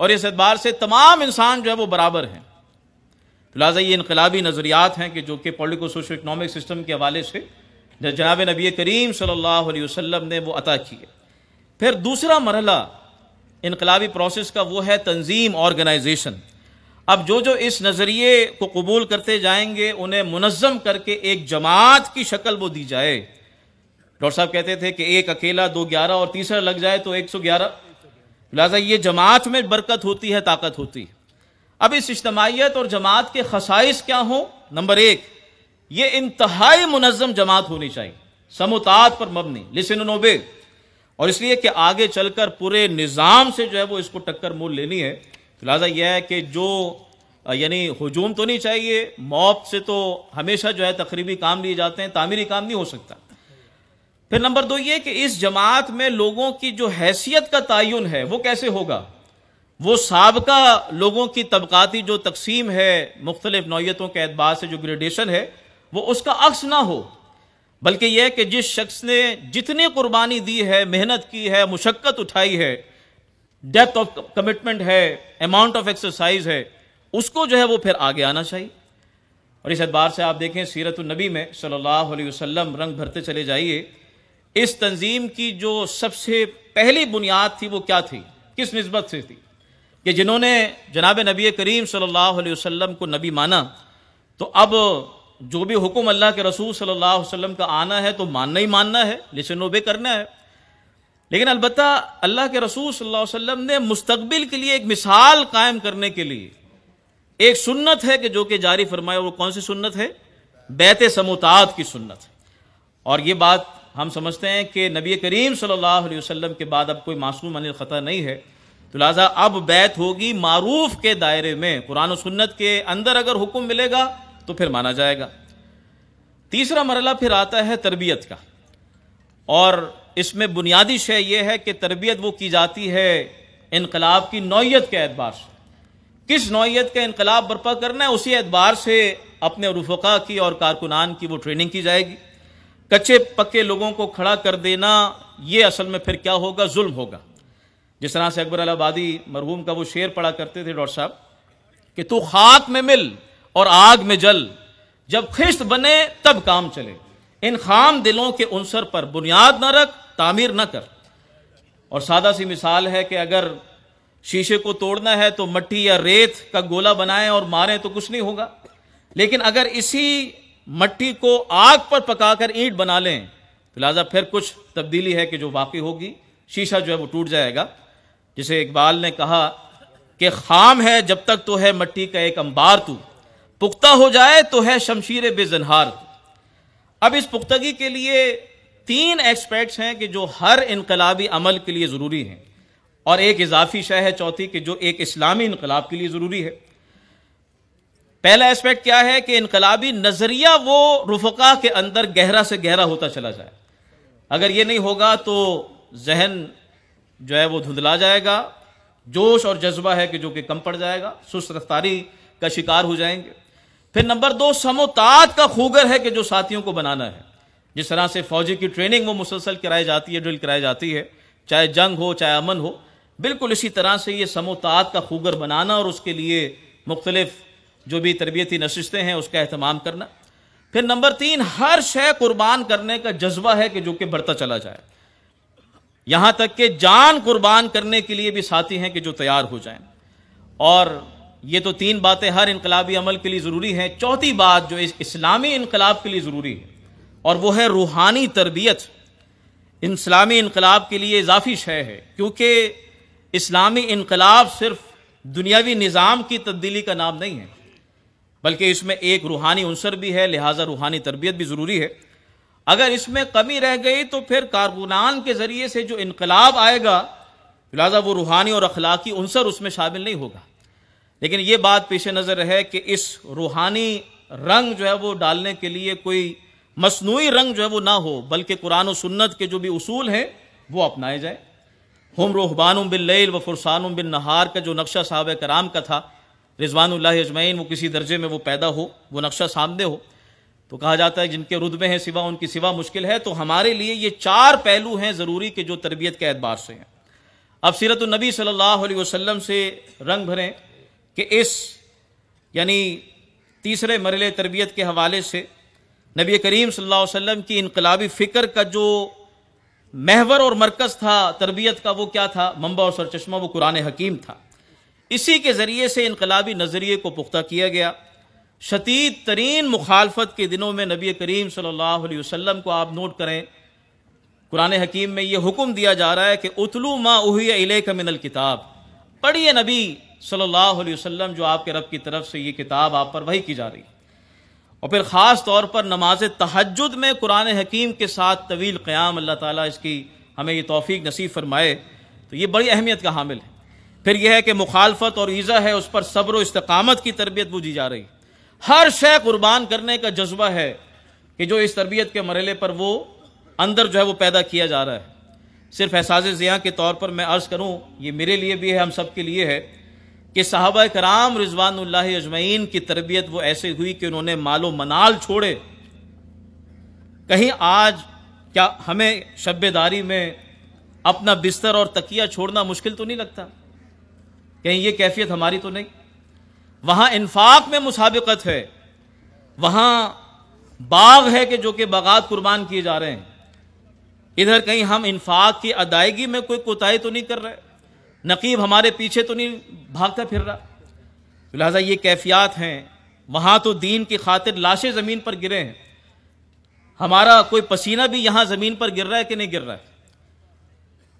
और इस एतबार से तमाम इंसान जो है वो बराबर हैं लिहाजा ये इनकलाबी नज़रियात हैं कि जो कि पोलिटिकल सोशो इकनॉमिक सिस्टम के हवाले से जनाब नबी करीम सल्लल्लाहु अलैहि वसल्लम ने वो अता किए फिर दूसरा मरला इनकलाबी प्रोसेस का वो है तंजीम ऑर्गेनाइजेशन अब जो जो इस नज़रिए को कबूल करते जाएंगे उन्हें मुनज़म करके एक जमात की शक्ल वो दी जाए डॉक्टर साहब कहते थे कि एक अकेला दो ग्यारह और तीसरा लग जाए तो एक सौ ग्यारह लिहाजा ये जमात में बरकत होती है ताकत होती है अब इस इज्तमाहीत और जमात के खसाइस क्या हों नंबर एक ये इंतहाई मुनज़म जमात होनी चाहिए समुतात पर मबनी लिसन नोबे और इसलिए कि आगे चलकर पूरे निज़ाम से जो है वो इसको टक्कर मोल लेनी है तो लिहाजा यह है कि जो यानी हजूम तो नहीं चाहिए मौत से तो हमेशा जो है तकरीबी काम लिए जाते हैं तामीरी काम नहीं हो सकता फिर नंबर दो ये कि इस जमात में लोगों की जो हैसियत का तयन है वो कैसे होगा वो सबका लोगों की तबकती जो तकसीम है मुख्तलिफ नौीयतों के एतबार से जो ग्रेडेशन है वो उसका अक्स ना हो बल्कि यह कि जिस शख्स ने जितनी कुर्बानी दी है मेहनत की है मुशक्क़त उठाई है डेप्थ ऑफ कमिटमेंट है अमाउंट ऑफ एक्सरसाइज है उसको जो है वो फिर आगे आना चाहिए और इस एतबार से आप देखें सीरत नबी में सल्लल्लाहु अलैहि वसल्लम रंग भरते चले जाइए इस तंजीम की जो सबसे पहली बुनियाद थी वो क्या थी किस नस्बत से थी कि जिन्होंने जनाब नबी करीम सल्लल्लाहु अलैहि वसल्लम को नबी माना तो अब जो भी हुक्म अल्लाह के रसूल सल्लल्लाहु अलैहि वसल्लम का आना है तो मानना ही मानना है वो भी करना है लेकिन अलबत् अल्लाह के रसूल सल्लल्लाहु अलैहि वसल्लम ने मुस्तबिल के लिए एक मिसाल कायम करने के लिए एक सुन्नत है कि जो कि जारी फरमाए वो कौन सी सुन्नत है बैत समोतात की सुन्नत और ये बात हम समझते हैं कि नबी करीम सल्लल्लाहु अलैहि वसल्लम के बाद अब कोई मासूम अनिल ख़ता नहीं है तो लिहाजा अब बैत होगी मारूफ के दायरे में कुरान सुन्नत के अंदर अगर हुक्म मिलेगा तो फिर माना जाएगा तीसरा मरला फिर आता है तरबियत का और इसमें बुनियादी शय यह है कि तरबियत वो की जाती है इनकलाब की नौीयत के एतबार से किस नौीयत का इनकलाब बर्पा करना है उसी एतबार से अपने रफका की और कारकुनान की वो ट्रेनिंग की जाएगी कच्चे पक्के लोगों को खड़ा कर देना ये असल में फिर क्या होगा जुल्म होगा जिस तरह से अकबर अलाबादी मरहूम का वो शेर पढ़ा करते थे डॉक्टर साहब कि तू खाक में मिल और आग में जल जब खिश्त बने तब काम चले इन खाम दिलों के उनसर पर बुनियाद न रख तामीर न कर और सादा सी मिसाल है कि अगर शीशे को तोड़ना है तो मट्टी या रेत का गोला बनाएं और मारें तो कुछ नहीं होगा लेकिन अगर इसी मट्टी को आग पर पकाकर ईंट बना लें तो लिहाजा फिर कुछ तब्दीली है कि जो वाकई होगी शीशा जो है वो टूट जाएगा जिसे इकबाल ने कहा कि खाम है जब तक तो है मट्टी का एक अंबार तू पुख्ता हो जाए तो है शमशीर बेजनहार तू अब इस पुख्तगी के लिए तीन एस्पेक्ट्स हैं कि जो हर इनकलाबी अमल के लिए ज़रूरी हैं और एक इजाफी शह है चौथी कि जो एक इस्लामी इनकलाब के लिए ज़रूरी है पहला एस्पेक्ट क्या है कि इनकलाबी नज़रिया वो रुफका के अंदर गहरा से गहरा होता चला जाए अगर ये नहीं होगा तो जहन जो है वो धुंधला जाएगा जोश और जज्बा है कि जो कि कम पड़ जाएगा सुस्त रफ्तारी का शिकार हो जाएंगे फिर नंबर दो समोतात का खूगर है कि जो साथियों को बनाना है जिस तरह से फौजी की ट्रेनिंग वो मुसलसल कराई जाती है ड्रिल कराई जाती है चाहे जंग हो चाहे अमन हो बिल्कुल इसी तरह से ये समोतात का खूगर बनाना और उसके लिए मुख्तलिफ जो भी तरबियती नशिस्तें हैं उसका अहतमाम करना फिर नंबर तीन हर शय कुर्बान करने का जज्बा है कि जो कि बढ़ता चला जाए यहां तक कि जान कुर्बान करने के लिए भी साथी हैं कि जो तैयार हो जाएं और ये तो तीन बातें हर इनकलाबी अमल के लिए ज़रूरी हैं चौथी बात जो इस इस्लामी इनकलाब के लिए ज़रूरी है और वो है रूहानी तरबियत इस्लामी इनकलाब के लिए इजाफी शय है क्योंकि इस्लामी इनकलाब सिर्फ दुनियावी निज़ाम की तब्दीली का नाम नहीं है बल्कि इसमें एक रूहानी अनसर भी है लिहाजा रूहानी तरबियत भी ज़रूरी है अगर इसमें कमी रह गई तो फिर कारकुनान के ज़रिए से जो इनकलाब आएगा लिहाजा वो रूहानी और अखलाकी अनसर उसमें शामिल नहीं होगा लेकिन ये बात पेश नज़र है कि इस रूहानी रंग जो है वो डालने के लिए कोई मसनू रंग जो है वो ना हो बल्कि कुरान और सुन्नत के जो भी असूल हैं वो अपनाए जाए हम रोहबान बिल्ल लैल व फुरसान बिन नहार का जो नक्शा साहब कराम का था रिजवान अजमैन वो किसी दर्जे में वो पैदा हो वो नक्शा सामने हो तो कहा जाता है जिनके रुतबे हैं सिवा उनकी सिवा मुश्किल है तो हमारे लिए ये चार पहलू हैं ज़रूरी के जो तरबियत के एतबार से हैं अब सीरत नबी सल्लल्लाहु अलैहि वसल्लम से रंग भरें कि इस यानी तीसरे मरल तरबियत के हवाले से नबी करीम सल्लल्लाहु अलैहि वसल्लम की इनकलाबी फ़िक्र का जो महवर और मरकज़ था तरबियत का वो क्या था मम्बा और सरचश्मा वो कुरान हकीम था इसी के ज़रिए से इनकलाबी नज़रिए को पुख्ता किया गया शदीद तरीन मुखालफत के दिनों में नबी करीम सल्लल्लाहु अलैहि वसल्लम को आप नोट करें कुरान हकीम में ये हुक्म दिया जा रहा है कि उतलू मा उहिया इले का मिनल किताब पढ़िए नबी सल्लल्लाहु अलैहि वसल्लम जो आपके रब की तरफ से ये किताब आप पर वही की जा रही है और फिर ख़ास तौर पर नमाज तहजद में कुरान हकीम के साथ तवील क़्याम अल्लाह ताला इसकी हमें ये तोफ़ी नसीब फरमाए तो ये बड़ी अहमियत का हामिल है फिर यह है कि मुखालफत और ईज़ा है उस पर सब्र इस्तकामत की तरबियत बूझी जा रही हर शय कुर्बान करने का जज्बा है कि जो इस तरबियत के मरले पर वो अंदर जो है वो पैदा किया जा रहा है सिर्फ एहसास ज़िया के तौर पर मैं अर्ज़ करूँ ये मेरे लिए भी है हम सब के लिए है कि साहबा कराम रिजवान अजमैन की तरबियत वो ऐसे हुई कि उन्होंने मालो मनाल छोड़े कहीं आज क्या हमें शब्बेदारी में अपना बिस्तर और तकिया छोड़ना मुश्किल तो नहीं लगता कहीं ये कैफियत हमारी तो नहीं वहाँ इन्फाक में मुसाबिकत है वहाँ बाग है कि जो कि बागात कुर्बान किए जा रहे हैं इधर कहीं हम इन्फाक की अदायगी में कोई कोताही तो नहीं कर रहे नकीब हमारे पीछे तो नहीं भागता फिर रहा तो लिहाजा ये कैफियात हैं वहाँ तो दीन की खातिर लाशें ज़मीन पर गिरे हैं हमारा कोई पसीना भी यहाँ ज़मीन पर गिर रहा है कि नहीं गिर रहा है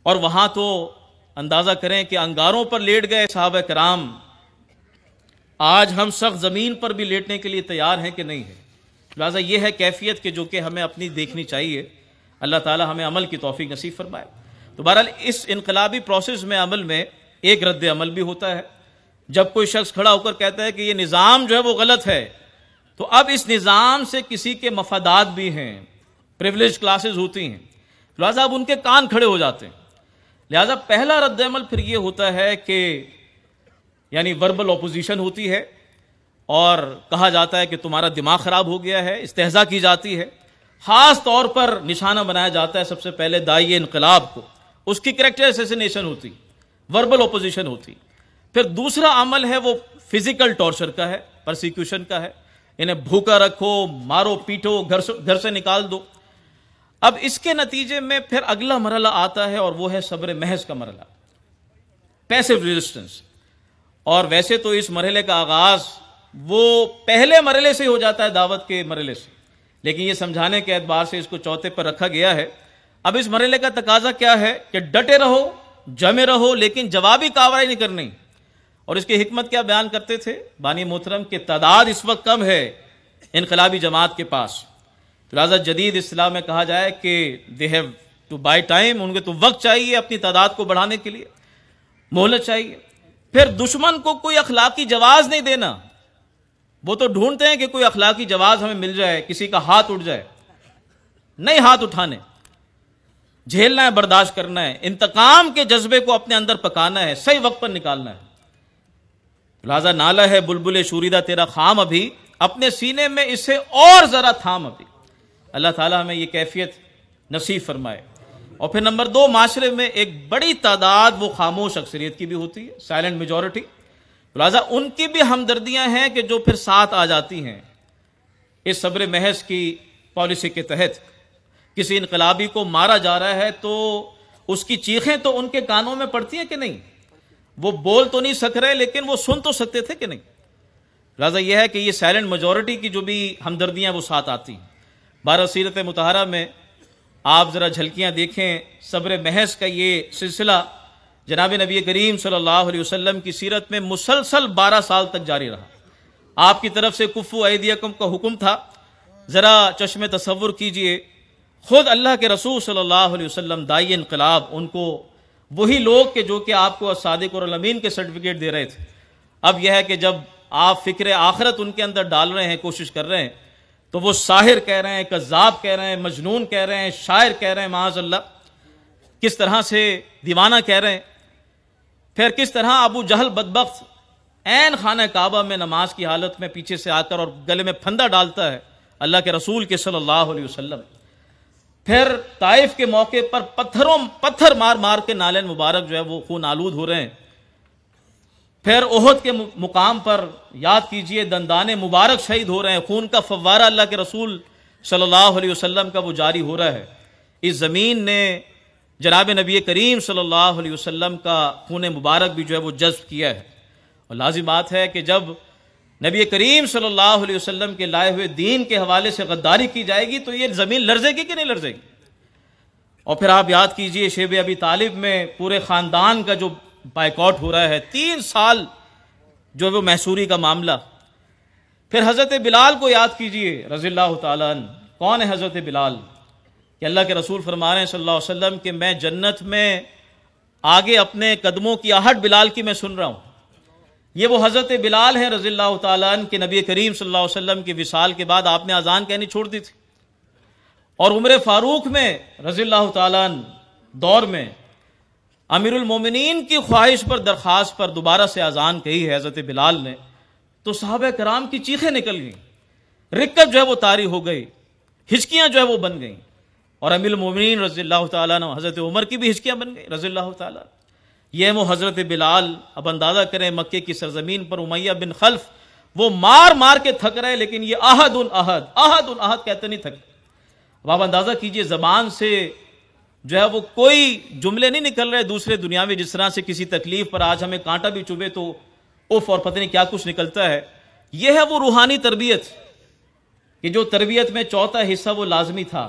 और वहाँ तो अंदाज़ा करें कि अंगारों पर लेट गए साहब कराम आज हम सख्त ज़मीन पर भी लेटने के लिए तैयार हैं कि नहीं है लिहाजा ये है कैफियत के जो कि हमें अपनी देखनी चाहिए अल्लाह ताला हमें अमल की तोफ़ी नसीब फरमाए तो बहरहाल इस इनकलाबी प्रोसेस में अमल में एक रद्द अमल भी होता है जब कोई शख्स खड़ा होकर कहता है कि ये निज़ाम जो है वो गलत है तो अब इस निज़ाम से किसी के मफादात भी हैं प्रिवलेज क्लासेस होती हैं लिहाजा अब उनके कान खड़े हो जाते हैं लिहाजा पहला अमल फिर ये होता है कि यानी वर्बल ऑपोजिशन होती है और कहा जाता है कि तुम्हारा दिमाग ख़राब हो गया है इस्तेजा की जाती है ख़ास तौर पर निशाना बनाया जाता है सबसे पहले दाइ इनकलाब को उसकी करेक्टर असेसिनेशन होती वर्बल ओपोजिशन होती फिर दूसरा अमल है वो फिजिकल टॉर्चर का है प्रोसिक्यूशन का है इन्हें भूखा रखो मारो पीटो घर से घर से निकाल दो अब इसके नतीजे में फिर अगला मरला आता है और वो है सब्र महज का मरला पैसिव रेजिस्टेंस और वैसे तो इस मरहले का आगाज वो पहले मरहले से हो जाता है दावत के मरहले से लेकिन ये समझाने के एतबार से इसको चौथे पर रखा गया है अब इस मरहले का तकाजा क्या है कि डटे रहो जमे रहो लेकिन जवाबी कार्रवाई नहीं करनी और इसकी हमत क्या बयान करते थे बानी मोहतरम की तादाद इस वक्त कम है इनकलाबी जमात के पास तो लिहाजा जदीद इस्लाम में कहा जाए कि they have to buy time उनके तो वक्त चाहिए अपनी तादाद को बढ़ाने के लिए मोहलत चाहिए फिर दुश्मन को कोई अखलाकी जवाज़ नहीं देना वो तो ढूंढते हैं कि कोई अखलाकी जवाज़ हमें मिल जाए किसी का हाथ उठ जाए नहीं हाथ उठाने झेलना है बर्दाश्त करना है इंतकाम के जज्बे को अपने अंदर पकाना है सही वक्त पर निकालना है लाजा नाला है बुलबुल शूरीदा तेरा खाम अभी अपने सीने में इसे और ज़रा थाम अभी अल्लाह ताला हमें ये कैफियत नसीब फरमाए और फिर नंबर दो माशरे में एक बड़ी तादाद वो खामोश अक्सरियत की भी होती है साइलेंट मेजोरिटी लिहाजा उनकी भी हमदर्दियाँ हैं कि जो फिर साथ आ जाती हैं इस सब्र महज की पॉलिसी के तहत किसी इनकलाबी को मारा जा रहा है तो उसकी चीखें तो उनके कानों में पड़ती हैं कि नहीं वो बोल तो नहीं सक रहे लेकिन वो सुन तो सकते थे कि नहीं लिहाजा यह है कि ये साइलेंट मेजोरिटी की जो भी हमदर्दियाँ वो साथ आती हैं बारह सीरत मतहरा में आप ज़रा झलकियाँ देखें सब्र महज का ये सिलसिला जनाब नबी करीम सल्लल्लाहु अलैहि वसल्लम की सीरत में मुसलसल बारह साल तक जारी रहा आपकी तरफ से कुफ़ु अहदिया का हुक्म था ज़रा चश्मे तस्वुर कीजिए ख़ुद अल्लाह के रसूल सल्लल्लाहु अलैहि वसल्लम दाई इनकलाब उनको वही लोग के जो कि आपको सादिक और के सर्टिफिकेट दे रहे थे अब यह है कि जब आप फ़िक्र आखरत उनके अंदर डाल रहे हैं कोशिश कर रहे हैं तो वो साहिर कह रहे हैं कज़ाब कह रहे हैं मजनून कह रहे हैं शायर कह रहे हैं माज अल्लाह किस तरह से दीवाना कह रहे हैं फिर किस तरह अबू जहल बदबख्त एन खाना काबा में नमाज की हालत में पीछे से आकर और गले में फंदा डालता है अल्लाह के रसूल के सल्लल्लाहु अलैहि वसल्लम फिर ताइफ के मौके पर पत्थरों पत्थर मार मार के नाले मुबारक जो है वो खून आलूद हो रहे हैं फिर ओहद के मुकाम पर याद कीजिए दंदाने मुबारक शहीद हो रहे हैं खून का फवारा अल्लाह के रसूल सल्लल्लाहु अलैहि वसल्लम का वो जारी हो रहा है इस ज़मीन ने जनाब नबी करीम सल्लल्लाहु अलैहि वसल्लम का खून मुबारक भी जो है वो जज्ब किया है और लाजिम बात है कि जब नबी करीम सल्लल्लाहु अलैहि वसल्लम के लाए हुए दीन के हवाले से गद्दारी की जाएगी तो ये ज़मीन लर्जेगी कि नहीं लर्जेगी और फिर आप याद कीजिए शेब अबी तालिब में पूरे ख़ानदान का जो बाइकआउट हो रहा है तीन साल जो वो मैसूरी का मामला फिर हज़रत बिलाल को याद कीजिए रजील्ला तन कौन है हज़रत बिलाल कि अल्लाह के रसूल फरमा रहे हैं सल्लल्लाहु अलैहि वसल्लम कि मैं जन्नत में आगे अपने कदमों की आहट बिलाल की मैं सुन रहा हूँ ये वो हज़रत बिलाल हैं रजील्ला तन के नबी करीम सल्लल्लाहु अलैहि वसल्लम के विशाल के बाद आपने अजान कहनी छोड़ दी थी और उम्र फ़ारूक में रजील्ला तन दौर में अमीरमिन की ख्वाहिश पर दरख्वास्त पर दोबारा से अजान कही है हज़रत बिलाल ने तो साहब कराम की चीखें निकल गईं रिक्कत जो है वो तारी हो गई हिचकियाँ जो है वो बन गईं और अमीरमिन रजील्ला तन हज़रत उमर की भी हिचकियाँ बन गई रजील्ला तन यह वो हज़रत बिलाल अब अंदाज़ा करें मक्के की सरजमीन पर उमैया बिन खल्फ वो मार मार के थक रहे लेकिन ये अहद उन अहद अहद उन अहद कहते नहीं थक अब आप अंदाज़ा कीजिए ज़बान से जो है वो कोई जुमले नहीं निकल रहे दूसरे दुनिया में जिस तरह से किसी तकलीफ पर आज हमें कांटा भी चुभे तो उफ और पता नहीं क्या कुछ निकलता है यह है वो रूहानी तरबियत कि जो तरबियत में चौथा हिस्सा वो लाजमी था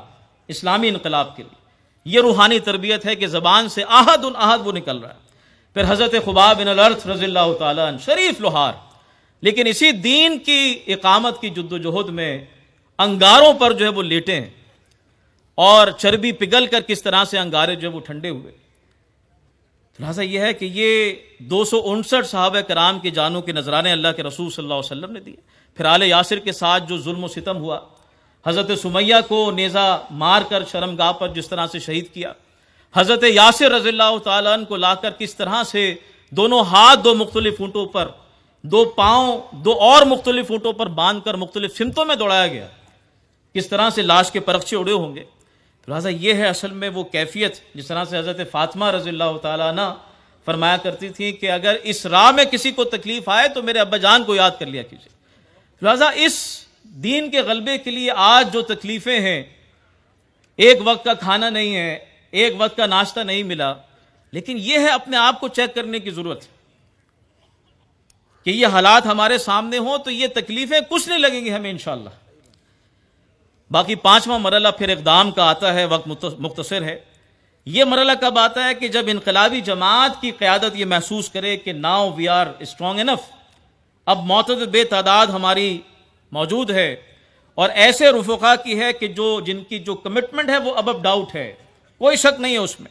इस्लामी इनकलाब के लिए यह रूहानी तरबियत है कि ज़बान से आहद उन आहद वो निकल रहा है फिर हज़रत खुबा बिन अर्थ रज़ील्ला तन शरीफ लोहार लेकिन इसी दीन की इकामत की जद्दोजहद में अंगारों पर जो है वो लेटे हैं और चर्बी पिघल कर किस तरह से अंगारे जो है वो ठंडे हुए लिहाजा यह है कि ये दो सौ उनसठ साहब कराम की जानों के नजराने अल्लाह के रसूल सल्लल्लाहु अलैहि ने दिए फिर आल यासिर के साथ जो जुल्म सितम हुआ हज़रत सुमैया को नेज़ा मार कर शर्मगाह पर जिस तरह से शहीद किया हज़रत यासिर रजील्ला तन को लाकर किस तरह से दोनों हाथ दो मुख्तलिफ ऊँटों पर दो पाँव दो और मुख्तलिफ ऊँटों पर बांध कर मुख्तलिफ सिमतों में दौड़ाया गया किस तरह से लाश के परक्षे उड़े होंगे तो लिहाजा ये है असल में वो कैफियत जिस तरह से हज़रत फातमा रजील्ला ताना फरमाया करती थी कि अगर इस राह में किसी को तकलीफ आए तो मेरे अब्बा जान को याद कर लिया कीजिए तो लिहाजा इस दीन के गलबे के लिए आज जो तकलीफ़ें हैं एक वक्त का खाना नहीं है एक वक्त का नाश्ता नहीं मिला लेकिन यह है अपने आप को चेक करने की जरूरत कि ये हालात हमारे सामने हो तो ये तकलीफें कुछ नहीं लगेंगी हमें इंशाला बाकी पांचवा मरला फिर इकदाम का आता है वक्त मुख्तसर है ये मरला कब आता है कि जब इनकलाबी जमात की क्यादत ये महसूस करे कि now we are strong enough अब मोतद बेतादाद हमारी मौजूद है और ऐसे रफुका की है कि जो जिनकी जो कमिटमेंट है वो अब अब डाउट है कोई शक नहीं है उसमें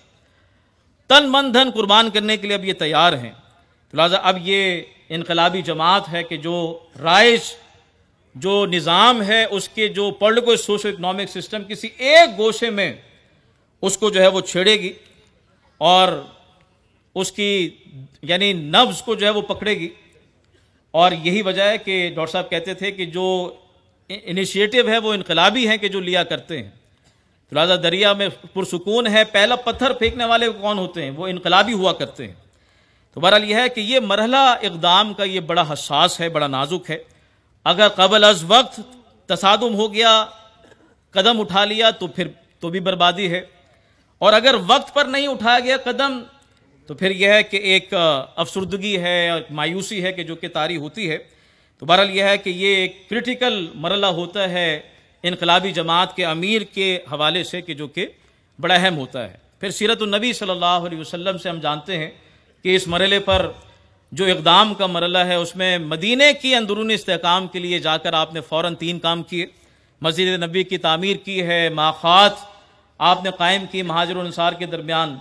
तन मन धन कुर्बान करने के लिए अब ये तैयार हैं तो लिहाजा अब ये इनकलाबी जमात है कि जो राइज जो निज़ाम है उसके जो पोलिटिकल सोशल इकनॉमिक सिस्टम किसी एक गोशे में उसको जो है वो छेड़ेगी और उसकी यानी नब्स को जो है वो पकड़ेगी और यही वजह है कि डॉक्टर साहब कहते थे कि जो इनिशिएटिव है वो इनकलाबी हैं कि जो लिया करते हैं तो लिहाजा दरिया में पुरसकून है पहला पत्थर फेंकने वाले कौन होते हैं वो इनकलाबी हुआ करते हैं तो बहरहाल यह है कि ये मरहला इकदाम का ये बड़ा हसास है बड़ा नाजुक है अगर कबल अज वक्त तसादम हो गया कदम उठा लिया तो फिर तो भी बर्बादी है और अगर वक्त पर नहीं उठाया गया कदम तो फिर यह है कि एक अफसरदगी है मायूसी है कि जो कि तारी होती है तो बहरहाल यह है कि ये एक क्रिटिकल मरला होता है इनकलाबी जमात के अमीर के हवाले से कि जो कि बड़ा अहम होता है फिर सीरतनबी सल्लल्लाहु अलैहि वसल्लम से हम जानते हैं कि इस मरल पर जो इकदाम का मरला है उसमें मदीने की अंदरूनी इसकाम के लिए जाकर आपने फ़ौर तीन काम किए मस्जिद नबी की तमीर की है माखात आपने कायम की महाजर अनसार के दरमियान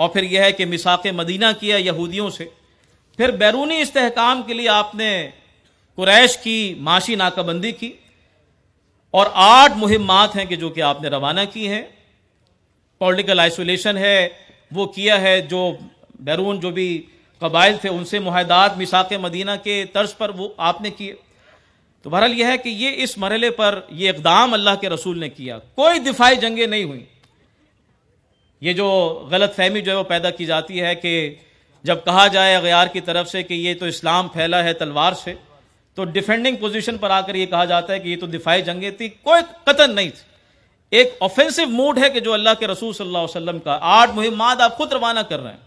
और फिर यह है कि मिसाक मदीना किया यहूदियों से फिर बैरूनी इसकाम के लिए आपने कुरैश की माशी नाकाबंदी की और आठ मुहिमात हैं कि जो कि आपने रवाना की हैं पॉलिटिकल आइसोलेशन है वो किया है जो बैरून जो भी कबाइल थे उनसे माहदात मिसाक मदीना के तर्ज पर वो आपने किए तो बहरहाल यह है कि ये इस मरहले पर यह इकदाम अल्लाह के रसूल ने किया कोई दिफाई जंगें नहीं हुई ये जो गलत फहमी जो है वो पैदा की जाती है कि जब कहा जाए गयार की तरफ से कि ये तो इस्लाम फैला है तलवार से तो डिफेंडिंग पोजीशन पर आकर यह कहा जाता है कि ये तो दिफाई जंगे थी कोई कतन नहीं थी एक ऑफेंसिव मूड है कि जो अल्लाह के रसूल सल्लल्लाहु अलैहि वसल्लम का आठ मुहिम आप खुद रवाना कर रहे हैं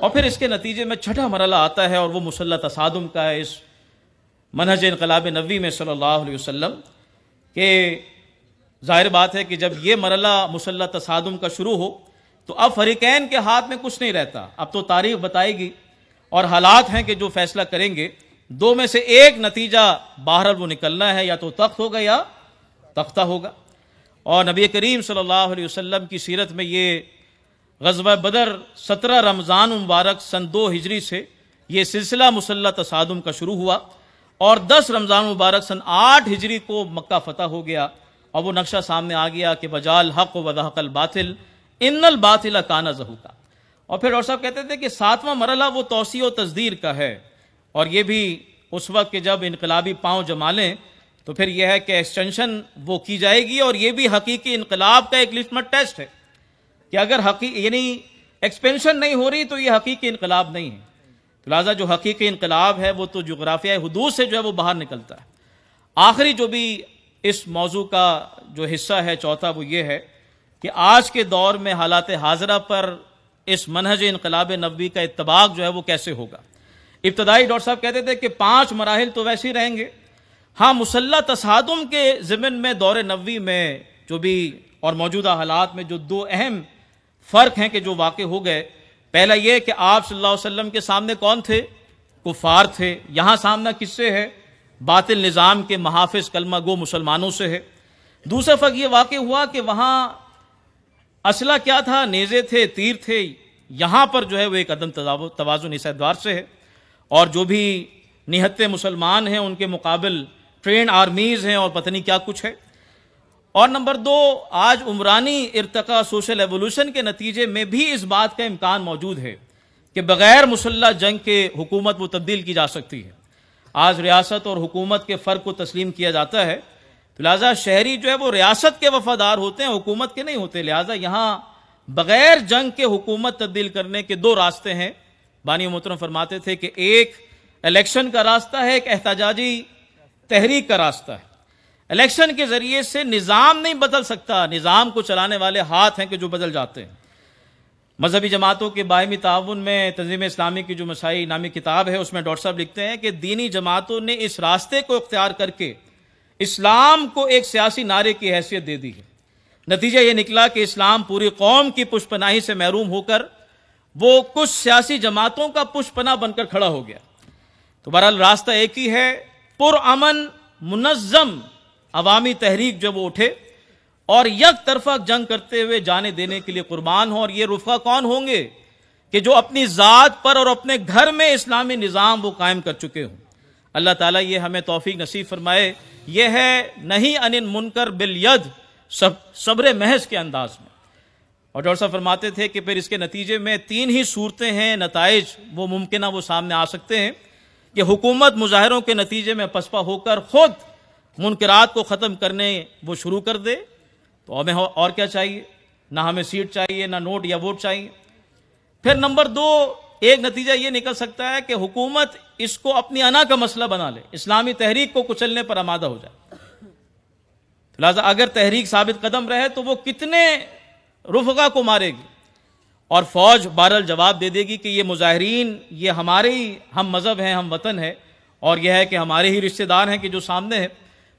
और फिर इसके नतीजे में छठा मरला आता है और वो मुसल्ला तसादम का है इस मनहज इनकलाब नबी में सल्लल्लाहु अलैहि के जाहिर बात है कि जब ये मरला मुसल्ला तसादम का शुरू हो तो अब फरीकैन के हाथ में कुछ नहीं रहता अब तो तारीख बताएगी और हालात हैं कि जो फैसला करेंगे दो में से एक नतीजा बाहर वो निकलना है या तो तख्त होगा या तख्ता होगा और नबी करीम सल्लल्लाहु अलैहि वसल्लम की सीरत में ये गजब बदर सत्रह रमज़ान मुबारक सन दो हिजरी से ये सिलसिला मुसल्ला तसादम का शुरू हुआ और दस रमज़ान मुबारक सन आठ हिजरी को मक्का फ़तह हो गया और वो नक्शा सामने आ गया कि बजाल हक वदहकल बातिल इन्नल बातिल काना जहूका और फिर डॉक्टर साहब कहते थे कि सातवां मरला वो तोसी व तस्दीर का है और ये भी उस वक्त के जब इनकलाबी पाँव जमा लें तो फिर यह है कि एक्सटेंशन वो की जाएगी और ये भी हकीकी इनकलाब का एक लिस्मत टेस्ट है कि अगर हकी यानी एक्सपेंशन नहीं हो रही तो ये हकीकी इनकलाब नहीं है तो लिहाजा जो हकीकी इनकलाब है वो तो जोग्राफिया हदूद से जो है वो बाहर निकलता है आखिरी जो भी इस मौजू का जो हिस्सा है चौथा वो ये है कि आज के दौर में हालात हाजरा पर इस मनहज इनकलाब नबी का इतबाक जो है वो कैसे होगा इब्तदाई डॉक्टर साहब कहते थे कि पांच मराहल तो वैसे ही रहेंगे हाँ मुसल्ला तसादम के ज़मन में दौर नबी में जो भी और मौजूदा हालात में जो दो अहम फ़र्क हैं कि जो वाक़ हो गए पहला ये कि आप सल्लल्लाहु अलैहि वसल्लम के सामने कौन थे कुफार थे यहाँ सामना किससे है बातिल निज़ाम के महाफ़ कलमा गो मुसलमानों से है दूसरा फ़र्क ये वाक़ हुआ कि वहाँ असला क्या था नेज़े थे तीर थे यहाँ पर जो है वो एक अदम तवाजुन इस एतवार से है और जो भी निहत्ते मुसलमान हैं उनके मुकाबल ट्रेन आर्मीज़ हैं और पता नहीं क्या कुछ है और नंबर दो आज उमरानी इरतका सोशल एवोल्यूशन के नतीजे में भी इस बात का इम्कान मौजूद है कि बगैर मुसल्ला जंग के हुकूमत वो तब्दील की जा सकती है आज रियासत और हुकूमत के फ़र्क को तस्लीम किया जाता है तो लिहाजा शहरी जो है वो रियासत के वफादार होते हैं हुकूमत के नहीं होते लिहाजा यहाँ बगैर जंग के हुकूमत तब्दील करने के दो रास्ते हैं बानी मोहतरम फरमाते थे कि एक इलेक्शन का रास्ता है एक एहताजाजी तहरीक का रास्ता है इलेक्शन के ज़रिए से निज़ाम नहीं बदल सकता निज़ाम को चलाने वाले हाथ हैं कि जो बदल जाते हैं मजहबी जमातों के बाहमी ताउन में तंजीम इस्लामी की जो मसाई नामी किताब है उसमें डॉक्टर साहब लिखते हैं कि दीनी जमातों ने इस रास्ते को अख्तियार करके इस्लाम को एक सियासी नारे की हैसियत दे दी है नतीजा ये निकला कि इस्लाम पूरी कौम की पुष्पनाही से महरूम होकर वो कुछ सियासी जमातों का पुष्पना बनकर खड़ा हो गया तो बहरहाल रास्ता एक ही है पुरअमन मुनज़म अवामी तहरीक जब उठे और यक तरफा जंग करते हुए जाने देने के लिए कुर्बान हो और ये रुफा कौन होंगे कि जो अपनी ज़ात पर और अपने घर में इस्लामी निज़ाम वो कायम कर चुके हों अल्लाह ताला ये हमें तोफ़ी नसीब फरमाए यह है नहीं अनिल मुनकर बिल यद सब सब्र महज के अंदाज में और डॉक्टर साहब फरमाते थे कि फिर इसके नतीजे में तीन ही सूरतें हैं नतज वो मुमकिन वो सामने आ सकते हैं कि हुकूमत मुजाहरों के नतीजे में पसपा होकर खुद मुनकरात को ख़त्म करने वो शुरू कर दे तो हमें और क्या चाहिए ना हमें सीट चाहिए ना नोट या वोट चाहिए फिर नंबर दो एक नतीजा ये निकल सकता है कि हुकूमत इसको अपनी अना का मसला बना ले इस्लामी तहरीक को कुचलने पर आमादा हो जाए लिहाजा अगर तहरीक साबित कदम रहे तो वो कितने रुफगा को मारेगी और फौज बहरल जवाब दे देगी कि ये मुजाहरीन ये हमारे ही हम मज़हब हैं हम वतन है और यह है कि हमारे ही रिश्तेदार हैं कि जो सामने हैं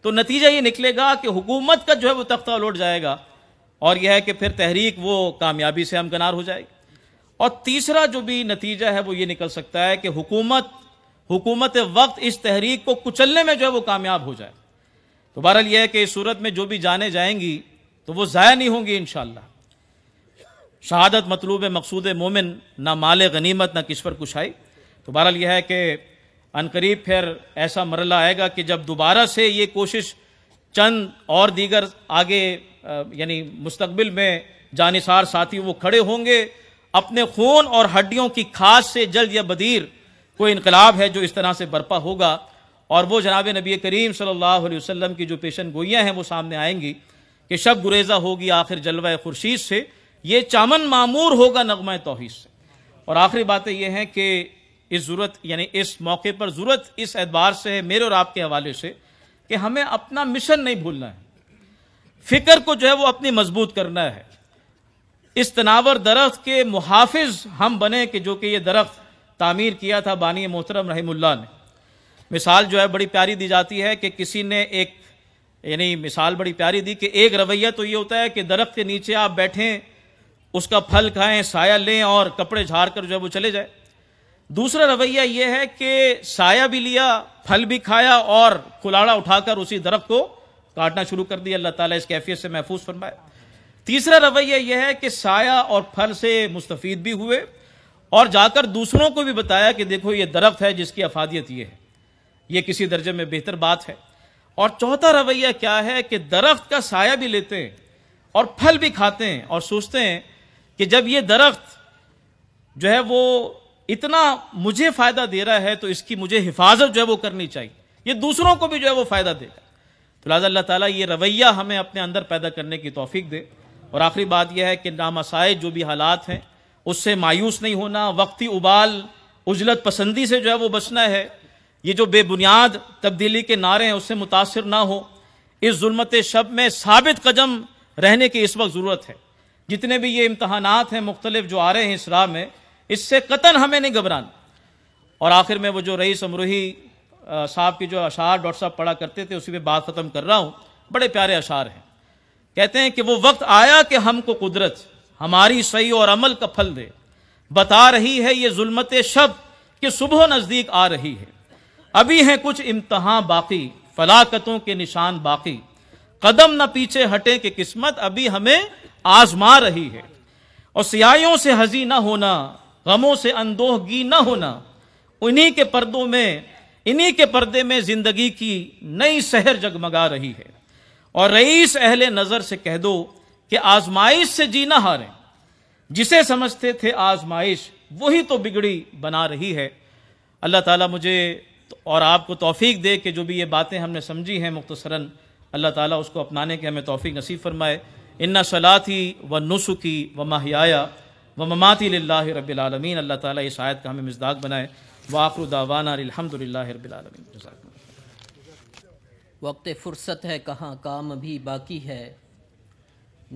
तो नतीजा ये निकलेगा कि हुकूमत का जो है वो तख्ता लौट जाएगा और यह है कि फिर तहरीक वो कामयाबी से हमकनार हो जाएगी और तीसरा जो भी नतीजा है वो ये निकल सकता है कि हुकूमत हुकूमत वक्त इस तहरीक को कुचलने में जो है वो कामयाब हो जाए तो बहरहाल यह है कि इस सूरत में जो भी जाने जाएंगी तो वो ज़ाया नहीं होंगी इन शहादत मतलूब मकसूद मोमिन ना माल गनीमत ना किस पर कुशाई तो बहरहाल यह है कि अनकरीब फिर ऐसा मरला आएगा कि जब दोबारा से ये कोशिश चंद और दीगर आगे यानी मुस्तबिल में जानसार साथी वो खड़े होंगे अपने खून और हड्डियों की खास से जल्द या बदीर कोई इनकलाब है जो इस तरह से बर्पा होगा और वो जनाब नबी करीम सल्लल्लाहु अलैहि वसल्लम की जो पेशन गोइयाँ हैं वो सामने आएंगी कि शब गुरेज़ा होगी आखिर जलवा खुर्शीद से ये चामन मामूर होगा नगमा तोहिद से और आखिरी बातें यह हैं कि इस ज़रूरत यानी इस मौके पर ज़रूरत इस एतबार से है मेरे और आपके हवाले से कि हमें अपना मिशन नहीं भूलना है फ़िक्र को जो है वो अपनी मजबूत करना है इस तनावर दरख्त के मुहाफ़ हम बने कि जो कि ये दरख्त तामीर किया था बानी मोहतरम रहीमुल्ला ने मिसाल जो है बड़ी प्यारी दी जाती है कि किसी ने एक यानी मिसाल बड़ी प्यारी दी कि एक रवैया तो ये होता है कि दरख्त के नीचे आप बैठें उसका फल खाएं साया लें और कपड़े झाड़ कर जो है वो चले जाए दूसरा रवैया यह है कि साया भी लिया फल भी खाया और कुलाड़ा उठाकर उसी दरख्त को काटना शुरू कर दिया अल्लाह ताला इस कैफियत से महफूज फरमाए तीसरा रवैया यह है कि साया और फल से मुस्तफ़ भी हुए और जाकर दूसरों को भी बताया कि देखो ये दरख्त है जिसकी अफादियत ये है ये किसी दर्जे में बेहतर बात है और चौथा रवैया क्या है कि दरख्त का साया भी लेते हैं और फल भी खाते हैं और सोचते हैं कि जब ये दरख्त जो है वो इतना मुझे फ़ायदा दे रहा है तो इसकी मुझे हिफाजत जो है वो करनी चाहिए ये दूसरों को भी जो है वो फ़ायदा देगा तो लाजा अल्लाह ताला ये रवैया हमें अपने अंदर पैदा करने की तोफ़ी दे और आखिरी बात यह है कि नामसाए जो भी हालात हैं उससे मायूस नहीं होना वक्ती उबाल उजलत पसंदी से जो है वो बचना है ये जो बेबुनियाद तब्दीली के नारे हैं उससे मुतासर ना हो इस जुलमत शब में साबित कदम रहने की इस वक्त ज़रूरत है जितने भी ये इम्तहानात हैं मुख्तलिफ जो आ रहे हैं इस राह में इससे कतन हमें नहीं घबराना और आखिर में वो जो रईस अमरूही साहब की जो अशार डॉक्टर साहब पढ़ा करते थे उसी पर बात ख़त्म कर रहा हूँ बड़े प्यारे अशार हैं कहते हैं कि वो वक्त आया कि हमको कुदरत हमारी सही और अमल का फल दे बता रही है ये जुलमत शब कि सुबह नज़दीक आ रही है अभी हैं कुछ इम्तहा बाकी फलाकतों के निशान बाकी कदम न पीछे हटे कि किस्मत अभी हमें आजमा रही है और सियाहियों से हजी न होना गमों से अनदोहगी न होना उन्हीं के पर्दों में इन्हीं के पर्दे में ज़िंदगी की नई सहर जगमगा रही है और रईस अहले नज़र से कह दो कि आजमाइश से जी ना हारें जिसे समझते थे आजमाइश वही तो बिगड़ी बना रही है अल्लाह ताला मुझे तो और आपको तौफीक दे कि जो भी ये बातें हमने समझी हैं मुख्तसरन अल्लाह ताला उसको अपनाने के हमें तौफीक नसीब फरमाए इन्ना सलाती व नुसुकी व माहियाया व ममाती ला रबालमीन अल्लाह ताली इस आयत का हमें मजदाक बनाए वाखर दावाना अलहमदिल्ला रबालमीन वक्त फ़ुर्सत है कहाँ काम अभी बाकी है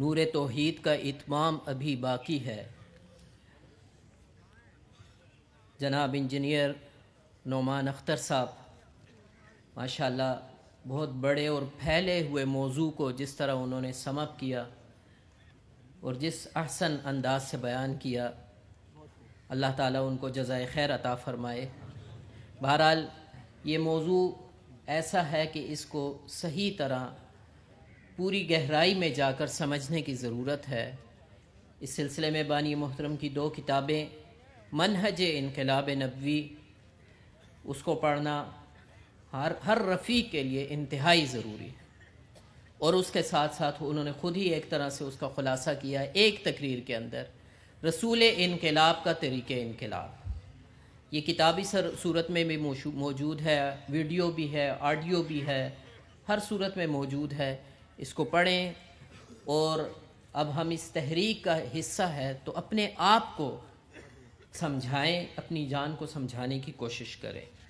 नूर तोहद का इतमाम अभी बाकी है जनाब इंजीनियर नोमान अख्तर साहब माशाल्लाह बहुत बड़े और फैले हुए मौजू को जिस तरह उन्होंने समप किया और जिस अहसन अंदाज से बयान किया अल्लाह ताला उनको जजाय खैर अता फ़रमाए बहरहाल ये मौजू ऐसा है कि इसको सही तरह पूरी गहराई में जाकर समझने की ज़रूरत है इस सिलसिले में बानी मोहतरम की दो किताबें मनहज इनकलाब नबी उसको पढ़ना हर हर रफ़ी के लिए इंतहाई ज़रूरी है और उसके साथ साथ उन्होंने ख़ुद ही एक तरह से उसका ख़ुलासा किया एक तकरीर के अंदर रसूल इनकलाब का तरीक़ इनकलाब ये किताबी सर सूरत में भी मौजूद है वीडियो भी है ऑडियो भी है हर सूरत में मौजूद है इसको पढ़ें और अब हम इस तहरीक का हिस्सा है तो अपने आप को समझाएं अपनी जान को समझाने की कोशिश करें